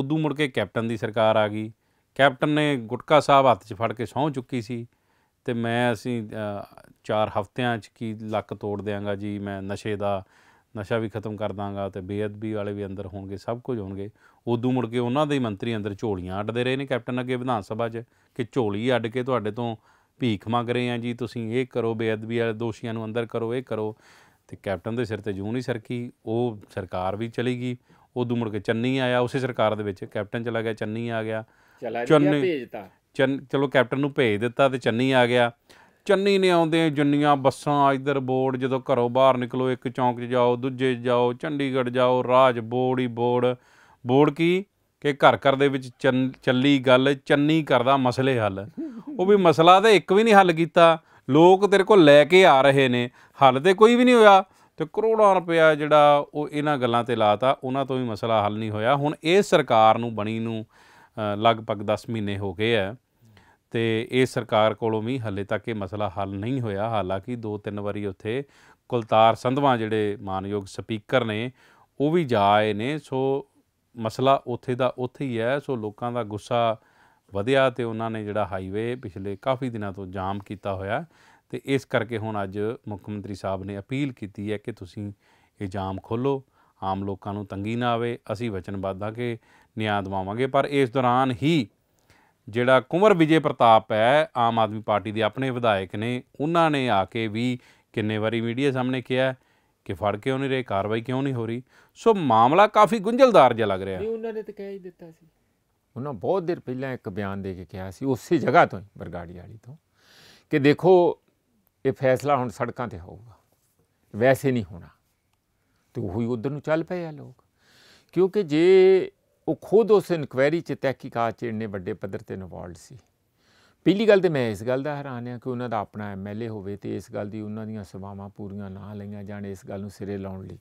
ਉਦੋਂ ਮੁੜ ਕੇ ਕੈਪਟਨ ਦੀ ਸਰਕਾਰ ਆ ਗਈ ਕੈਪਟਨ ਨੇ ਗੁਟਕਾ ਸਾਹਿਬ ਹੱਥ 'ਚ ਫੜ ਕੇ ਸੌਂ ਚੁੱਕੀ ਸੀ ਤੇ ਮੈਂ ਅਸੀਂ ਚਾਰ ਹਫ਼ਤਿਆਂ 'ਚ ਕੀ ਲੱਕ ਤੋੜ ਦੇਵਾਂਗਾ ਜੀ ਮੈਂ ਨਸ਼ੇ ਦਾ ਨਸ਼ਾ ਵੀ ਖਤਮ ਕਰ ਦਾਂਗਾ ਤੇ ਬੇਅਦਬੀ ਵਾਲੇ ਵੀ ਅੰਦਰ ਹੋਣਗੇ ਸਭ ਕੁਝ ਹੋਣਗੇ ਉਦੋਂ ਮੁੜ ਕੇ ਉਹਨਾਂ ਦੇ ਮੰਤਰੀ ਅੰਦਰ ਝੋਲੀਆਂ ਅੱਡਦੇ ਰਹੇ ਨੇ ਕੈਪਟਨ ਅੱਗੇ ਵਿਧਾਨ ਸਭਾ 'ਚ ਕਿ ਝੋਲੀ ਅੱਡ ਕੇ ਤੁਹਾਡੇ ਤੋਂ ਭੀਖ ਮੰਗ ਰਹੇ ਆ ਜੀ ਤੁਸੀਂ ਇਹ ਕਰੋ ਬੇਅਦਬੀ ਵਾਲੇ ਦੋਸ਼ੀਆਂ ਨੂੰ ਅੰਦਰ ਕਰੋ ਇਹ ਕਰੋ ਤੇ ਕੈਪਟਨ ਦੇ ਸਿਰ ਤੇ ਜੂਨ ਹੀ ਸਰਕੀ ਉਹ ਸਰਕਾਰ ਵੀ ਚਲੀ ਗਈ ਉਦੋਂ ਮੁੜ ਕੇ ਚੰਨੀ ਆਇਆ ਉਸੇ ਸਰਕਾਰ ਦੇ ਵਿੱਚ ਕੈਪਟਨ ਚਲਾ ਗਿਆ ਚੰਨੀ ਆ ਗਿਆ ਚੰਨੀ ਭੇਜਤਾ ਚਲੋ ਕੈਪਟਨ ਨੂੰ ਭੇਜ ਦਿੱਤਾ ਤੇ ਚੰਨੀ ਆ ਗਿਆ ਚੰਨੀ ਨੇ ਆਉਂਦੇ ਜੰਨੀਆਂ ਬੱਸਾਂ ਇਧਰ ਬੋਰਡ ਜਦੋਂ ਘਰੋਂ ਬਾਹਰ ਨਿਕਲੋ ਇੱਕ ਚੌਂਕ 'ਚ ਜਾਓ ਦੂਜੇ ਜਾਓ ਚੰਡੀਗੜ੍ਹ ਜਾਓ ਰਾਜ ਬੋਰਡ ਹੀ ਬੋਰਡ ਬੋਰਡ ਕੀ ਕਿ ਘਰ ਘਰ ਦੇ ਵਿੱਚ ਚੱਲੀ ਗੱਲ ਚੰਨੀ ਕਰਦਾ ਮਸਲੇ ਹੱਲ ਉਹ ਵੀ ਮਸਲਾ ਤਾਂ ਇੱਕ ਵੀ ਨਹੀਂ ਹੱਲ ਕੀਤਾ ਲੋਕ ਤੇਰੇ ਕੋਲ ਲੈ ਕੇ ਆ ਰਹੇ ਨੇ ਹੱਲ ਤੇ ਕੋਈ ਵੀ ਨਹੀਂ ਹੋਇਆ ਤੇ ਕਰੋੜਾਂ ਰੁਪਇਆ ਜਿਹੜਾ ਉਹ ਇਹਨਾਂ ਗੱਲਾਂ ਤੇ ਲਾਤਾ ਉਹਨਾਂ ਤੋਂ ਵੀ ਮਸਲਾ ਹੱਲ ਨਹੀਂ ਹੋਇਆ ਹੁਣ ਇਹ ਸਰਕਾਰ ਨੂੰ ਬਣੀ ਨੂੰ ਲਗਭਗ 10 ਮਹੀਨੇ ਹੋ ਗਏ ਆ ਤੇ ਇਹ ਸਰਕਾਰ ਕੋਲੋਂ ਵੀ ਹੱਲੇ ਤੱਕ ਇਹ ਮਸਲਾ ਹੱਲ ਨਹੀਂ ਹੋਇਆ ਹਾਲਾਂਕਿ ਦੋ ਤਿੰਨ ਵਾਰੀ ਉੱਥੇ ਕੁਲਤਾਰ ਸੰਧਵਾ ਜਿਹੜੇ ਮਾਨਯੋਗ ਸਪੀਕਰ ਨੇ ਉਹ ਵੀ ਜਾ ਆਏ ਨੇ ਸੋ ਮਸਲਾ ਉੱਥੇ ਦਾ ਉੱਥੇ ਹੀ ਹੈ ਸੋ ਲੋਕਾਂ ਦਾ ਗੁੱਸਾ ਵਧਿਆ ਤੇ ਉਹਨਾਂ ਨੇ ਜਿਹੜਾ ਹਾਈਵੇ ਪਿਛਲੇ ਕਾਫੀ ਦਿਨਾਂ ਤੋਂ ਜਾਮ ਕੀਤਾ ਹੋਇਆ ਤੇ ਇਸ ਕਰਕੇ ਹੁਣ ਅੱਜ ਮੁੱਖ ਮੰਤਰੀ ਸਾਹਿਬ ਨੇ ਅਪੀਲ ਕੀਤੀ ਹੈ ਕਿ ਤੁਸੀਂ ਇਹ ਜਾਮ ਖੋਲੋ ਆਮ ਲੋਕਾਂ ਨੂੰ ਤੰਗੀ ਨਾ ਆਵੇ ਅਸੀਂ ਵਚਨਬੱਧ ਕੇ ਕਿ ਨਿਆਂ ਦਵਾਵਾਂਗੇ ਪਰ ਇਸ ਦੌਰਾਨ ਹੀ ਜਿਹੜਾ ਕੁਮਰ ਵਿਜੇ ਪ੍ਰਤਾਪ ਹੈ ਆਮ ਆਦਮੀ ਪਾਰਟੀ ਦੇ ਆਪਣੇ ਵਿਧਾਇਕ ਨੇ ਉਹਨਾਂ ਨੇ ਆ ਕੇ ਵੀ ਕਿੰਨੇ ਵਾਰੀ ਮੀਡੀਆ ਸਾਹਮਣੇ ਕਿਹਾ ਕਿ ਫੜ ਕਿਉਂ ਨਹੀਂ ਰਹੇ ਕਾਰਵਾਈ ਕਿਉਂ ਨਹੀਂ ਹੋ ਰਹੀ ਸੋ ਮਾਮਲਾ ਕਾਫੀ ਗੁੰਝਲਦਾਰ ਜਿਹਾ ਲੱਗ ਰਿਹਾ ਨਹੀਂ ਉਹਨਾਂ ਨੇ ਤਾਂ ਕਹਿ ਹੀ ਦਿੱਤਾ ਸੀ ਉਹਨਾਂ ਬਹੁਤ ਦਿਨ ਪਹਿਲਾਂ ਇੱਕ ਬਿਆਨ ਦੇ ਕੇ ਕਿਹਾ ਸੀ ਉਸੇ ਜਗ੍ਹਾ ਤੋਂ ਬਰਗਾੜੀ ਵਾਲੀ ਤੋਂ ਕਿ ਦੇਖੋ ਇਹ ਫੈਸਲਾ ਹੁਣ ਸੜਕਾਂ ਤੇ ਹੋਊਗਾ ਵੈਸੇ ਨਹੀਂ ਹੋਣਾ ਤੇ ਉਹ ਹੀ ਉਧਰ ਨੂੰ ਚੱਲ ਪਏ ਆ ਲੋਕ ਕਿਉਂਕਿ ਜੇ ਉਹ ਖੁਦ ਉਸ ਇਨਕੁਆਇਰੀ 'ਚ ਤਹਿਕੀਕਾਤ 'ਚ ਇੰਨੇ ਵੱਡੇ ਪੱਧਰ ਤੇ ਇਨਵੋਲਡ ਸੀ ਪਹਿਲੀ ਗੱਲ ਤੇ ਮੈਂ ਇਸ ਗੱਲ ਦਾ ਹੈਰਾਨ ਆ ਕਿ ਉਹਨਾਂ ਦਾ ਆਪਣਾ ਐਮਐਲਏ ਹੋਵੇ ਤੇ ਇਸ ਗੱਲ ਦੀ ਉਹਨਾਂ ਦੀਆਂ ਸਭਾਵਾਂ ਪੂਰੀਆਂ ਨਾ ਲਈਆਂ ਜਾਣ ਇਸ ਗੱਲ ਨੂੰ ਸਿਰੇ ਲਾਉਣ ਲਈ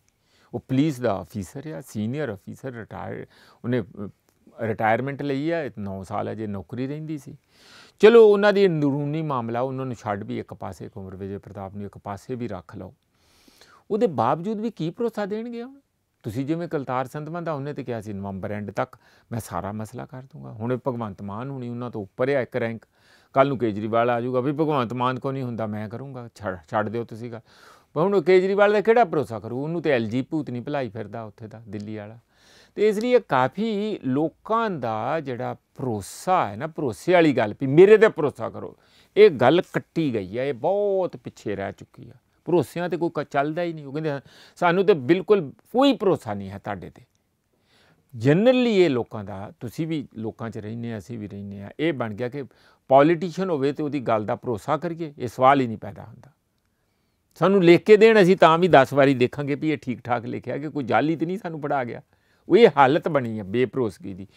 ਉਹ ਪੁਲਿਸ ਦਾ ਅਫੀਸਰ ਆ ਸੀਨੀਅਰ ਅਫੀਸਰ ਰਿਟਾਇਰ ਉਹਨੇ ਰਿਟਾਇਰਮੈਂਟ ਲਈ ਆ 9 ਸਾਲ ਹੈ ਜੇ ਨੌਕਰੀ ਰਹਿੰਦੀ ਸੀ ਚਲੋ ਉਹਨਾਂ ਦੀ ਅੰਦਰੂਨੀ ਮਾਮਲਾ ਉਹਨਾਂ ਨੂੰ ਛੱਡ ਵੀ ਇੱਕ ਪਾਸੇ ਕੁਮਰ ਵਿਜੇ ਪ੍ਰਤਾਪ ਨੂੰ ਇੱਕ ਪਾਸੇ ਵੀ ਰੱਖ ਲਓ ਉਹਦੇ ਬਾਵਜੂਦ ਵੀ ਕੀ ਭਰੋਸਾ ਦੇਣਗੇ ਉਹ ਤੁਸੀਂ ਜਿਵੇਂ ਕਲਤਾਰ ਸੰਧਵਾਂ ਦਾ ਉਹਨੇ ਤੇ ਕਿਹਾ ਸੀ ਨਵੰਬਰ ਐਂਡ ਤੱਕ ਮੈਂ ਸਾਰਾ ਮਸਲਾ ਕਰ ਦੂੰਗਾ ਹੁਣ ਭਗਵੰਤ ਮਾਨ ਹੁਣੀ ਉਹਨਾਂ ਤੋਂ ਉੱਪਰ ਆ ਇੱਕ ਰੈਂਕ ਕੱਲ ਨੂੰ ਕੇਜਰੀਵਾਲ ਆ ਜਾਊਗਾ ਵੀ ਭਗਵੰਤ ਮਾਨ ਕੋ ਨਹੀਂ ਹੁੰਦਾ ਮੈਂ ਕਰੂੰਗਾ ਛੱਡ ਦਿਓ ਤੁਸੀਂ ਗੱਲ ਹੁਣ ਕੇਜਰੀਵਾਲ ਦਾ ਕਿਹੜਾ ਭਰੋਸਾ ਕਰੂ ਉਹਨੂੰ ਤੇ ਐਲਜੀ ਭੂਤ ਨਹੀਂ ਭਲਾਈ ਫਿਰਦਾ ਉੱਥੇ ਦਾ ਦਿੱਲੀ ਵਾਲਾ ਤੇ ਇਸ ਲਈ ਇਹ ਕਾਫੀ ਲੋਕਾਂ ਦਾ ਜਿਹੜਾ ਭਰੋਸਾ ਹੈ ਨਾ ਭਰੋਸੇ ਵਾਲੀ ਗੱਲ ਵੀ ਮੇਰੇ ਤੇ ਭਰੋਸਾ ਕਰੋ ਇਹ ਗੱਲ ਕੱਟੀ ਗਈ ਹੈ ਇਹ ਬਹੁਤ ਪਿੱਛੇ ਰਹਿ ਚੁੱਕੀ ਹੈ ਭਰੋਸਿਆਂ ਤੇ ਕੋਈ ਚੱਲਦਾ ਹੀ ਨਹੀਂ ਉਹ ਕਹਿੰਦੇ ਸਾਨੂੰ ਤੇ ਬਿਲਕੁਲ ਕੋਈ ਭਰੋਸਾ ਨਹੀਂ ਹੈ ਤੁਹਾਡੇ ਤੇ ਜਨਰਲੀ ਇਹ ਲੋਕਾਂ ਦਾ ਤੁਸੀਂ ਵੀ ਲੋਕਾਂ 'ਚ ਰਹਿੰਦੇ ਆ ਅਸੀਂ ਵੀ ਰਹਿੰਦੇ ਆ ਇਹ ਬਣ ਗਿਆ ਕਿ ਪੋਲੀਟੀਸ਼ੀਅਨ ਹੋਵੇ ਤੇ ਉਹਦੀ ਗੱਲ ਦਾ ਭਰੋਸਾ ਕਰੀਏ ਇਹ ਸਵਾਲ ਹੀ ਨਹੀਂ ਪੈਦਾ ਹੁੰਦਾ ਸਾਨੂੰ ਲਿਖ ਕੇ ਦੇਣ ਅਸੀਂ ਤਾਂ ਵੀ 10 ਵਾਰੀ ਦੇਖਾਂਗੇ ਵੀ ਇਹ ਠੀਕ ਠਾਕ ਲਿਖਿਆ ਕਿ ਕੋਈ ਜਾਲੀ ਤੇ ਨਹੀਂ ਸਾਨੂੰ ਪੜਾ ਗਿਆ ਉਹ ਇਹ ਹਾਲਤ ਬਣੀ ਹੈ ਬੇਪਰੋਸਗੀ ਦੀ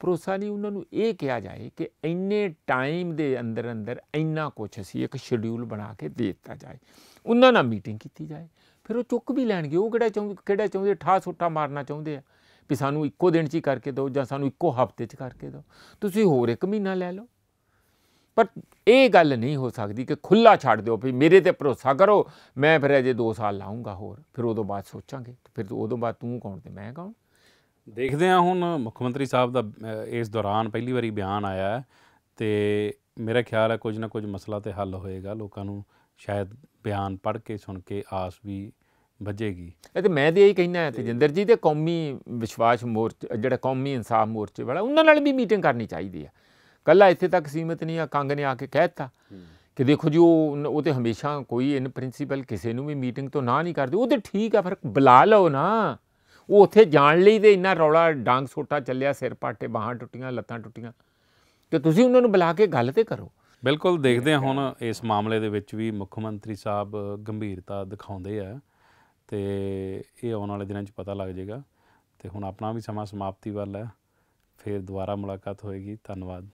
ਭਰੋਸਾ ਨਹੀਂ ਉਹਨਾਂ ਨੂੰ ਇਹ ਕਿਹਾ ਜਾਏ ਕਿ ਇੰਨੇ ਟਾਈਮ ਦੇ ਅੰਦਰ ਅੰਦਰ ਇੰਨਾ ਕੁਝ ਅਸੀਂ ਇੱਕ ਸ਼ਡਿਊਲ ਬਣਾ ਕੇ ਦੇ ਦਿੱਤਾ ਜਾਏ ਉਹਨਾਂ ਨਾਲ ਮੀਟਿੰਗ ਕੀਤੀ ਜਾਏ ਫਿਰ ਉਹ ਚੁੱਕ ਵੀ ਲੈਣਗੇ ਉਹ ਕਿਹੜਾ ਚਾਹੁੰਦੇ ਕਿਹੜਾ ਚਾਹੁੰਦੇ ਠਾ ਸੁੱਟਾ ਮਾਰਨਾ ਚਾਹੁੰਦੇ ਆ ਵੀ ਸਾਨੂੰ ਇੱਕੋ ਦਿਨ 'ਚ ਹੀ ਕਰਕੇ ਦਿਓ ਜਾਂ ਸਾਨੂੰ ਇੱਕੋ ਹਫ਼ਤੇ 'ਚ ਕਰਕੇ ਦਿਓ ਤੁਸੀਂ ਹੋਰ ਇੱਕ ਮਹੀਨਾ ਲੈ ਲਓ ਪਰ ਇਹ ਗੱਲ ਨਹੀਂ ਹੋ ਸਕਦੀ ਕਿ ਖੁੱਲਾ ਛੱਡ ਦਿਓ ਵੀ ਮੇਰੇ ਤੇ ਭਰੋਸਾ ਕਰੋ ਮੈਂ ਫਿਰ ਅਜੇ 2 ਸਾਲ ਲਾਉਂਗਾ ਹੋਰ ਫਿਰ ਉਹਦੋਂ ਬਾਅਦ ਸੋਚਾਂਗੇ ਫਿਰ ਉਹਦੋਂ ਬਾਅਦ ਤੂੰ ਕੌਣ ਤੇ ਮੈਂ ਕੌਣ ਦੇਖਦੇ ਆ ਹੁਣ ਮੁੱਖ ਮੰਤਰੀ ਸਾਹਿਬ ਦਾ ਇਸ ਦੌਰਾਨ ਪਹਿਲੀ ਵਾਰੀ ਬਿਆਨ ਆਇਆ ਤੇ ਮੇਰਾ ਖਿਆਲ ਹੈ ਕੁਝ ਨਾ ਕੁਝ ਮਸਲਾ ਤੇ ਹੱਲ ਹੋਏਗਾ ਲੋਕਾਂ ਨੂੰ ਸ਼ਾਇਦ ਬਿਆਨ ਪੜ੍ਹ ਕੇ ਸੁਣ ਕੇ ਆਸ ਵੀ ਵੱਜੇਗੀ ਇਹ ਤੇ ਮੈਂ ਤੇ ਇਹੀ ਕਹਿਣਾ ਹੈ ਤੇਜਿੰਦਰ ਜੀ ਤੇ ਕੌਮੀ ਵਿਸ਼ਵਾਸ ਮੋਰਚਾ ਜਿਹੜਾ ਕੌਮੀ ਇਨਸਾਫ ਮੋਰਚੇ ਵਾਲਾ ਉਹਨਾਂ ਨਾਲ ਵੀ ਮੀਟਿੰਗ ਕਰਨੀ ਚਾਹੀਦੀ ਆ ਕੱਲਾ ਇੱਥੇ ਤੱਕ ਸੀਮਤ ਨਹੀਂ ਆ ਕੰਗ ਨੇ ਆ ਕੇ ਕਹਿਤਾ ਕਿ ਦੇਖੋ ਜੀ ਉਹ ਉਹ ਤੇ ਹਮੇਸ਼ਾ ਕੋਈ ਇਨ ਪ੍ਰਿੰਸੀਪਲ ਕਿਸੇ ਨੂੰ ਵੀ ਮੀਟਿੰਗ ਤੋਂ ਨਾ ਨਹੀਂ ਕਰਦੇ ਉਹ ਤੇ ਠੀਕ ਆ ਫਿਰ ਬੁਲਾ ਲਓ ਨਾ ਉਹ ਉੱਥੇ ਜਾਣ ਲਈ ਤੇ ਇੰਨਾ ਰੌਲਾ ਡਾਂਗ ਸੋਟਾ ਚੱਲਿਆ ਸਿਰ ਪਾਟੇ ਬਾਹਾਂ ਟੁੱਟੀਆਂ ਲੱਤਾਂ ਟੁੱਟੀਆਂ ਤੇ ਤੁਸੀਂ ਉਹਨਾਂ ਨੂੰ ਬੁਲਾ ਕੇ ਗੱਲ ਤੇ ਕਰੋ ਬਿਲਕੁਲ ਦੇਖਦੇ ਹਾਂ ਹੁਣ ਇਸ ਮਾਮਲੇ ਦੇ ਵਿੱਚ ਵੀ ਮੁੱਖ ਮੰਤਰੀ ਸਾਹਿਬ ਗੰਭੀਰਤਾ ਦਿਖਾਉਂਦੇ ਆ ਤੇ ਇਹ ਆਉਣ ਵਾਲੇ ਦਿਨਾਂ 'ਚ ਪਤਾ ਲੱਗ ਜਾਏਗਾ ਤੇ ਹੁਣ ਆਪਣਾ ਵੀ ਸਮਾਂ ਸਮਾਪਤੀ ਵੱਲ ਹੈ ਫਿਰ ਦੁਬਾਰਾ ਮੁਲਾਕਾਤ ਹੋਏਗੀ ਧੰਨਵਾਦ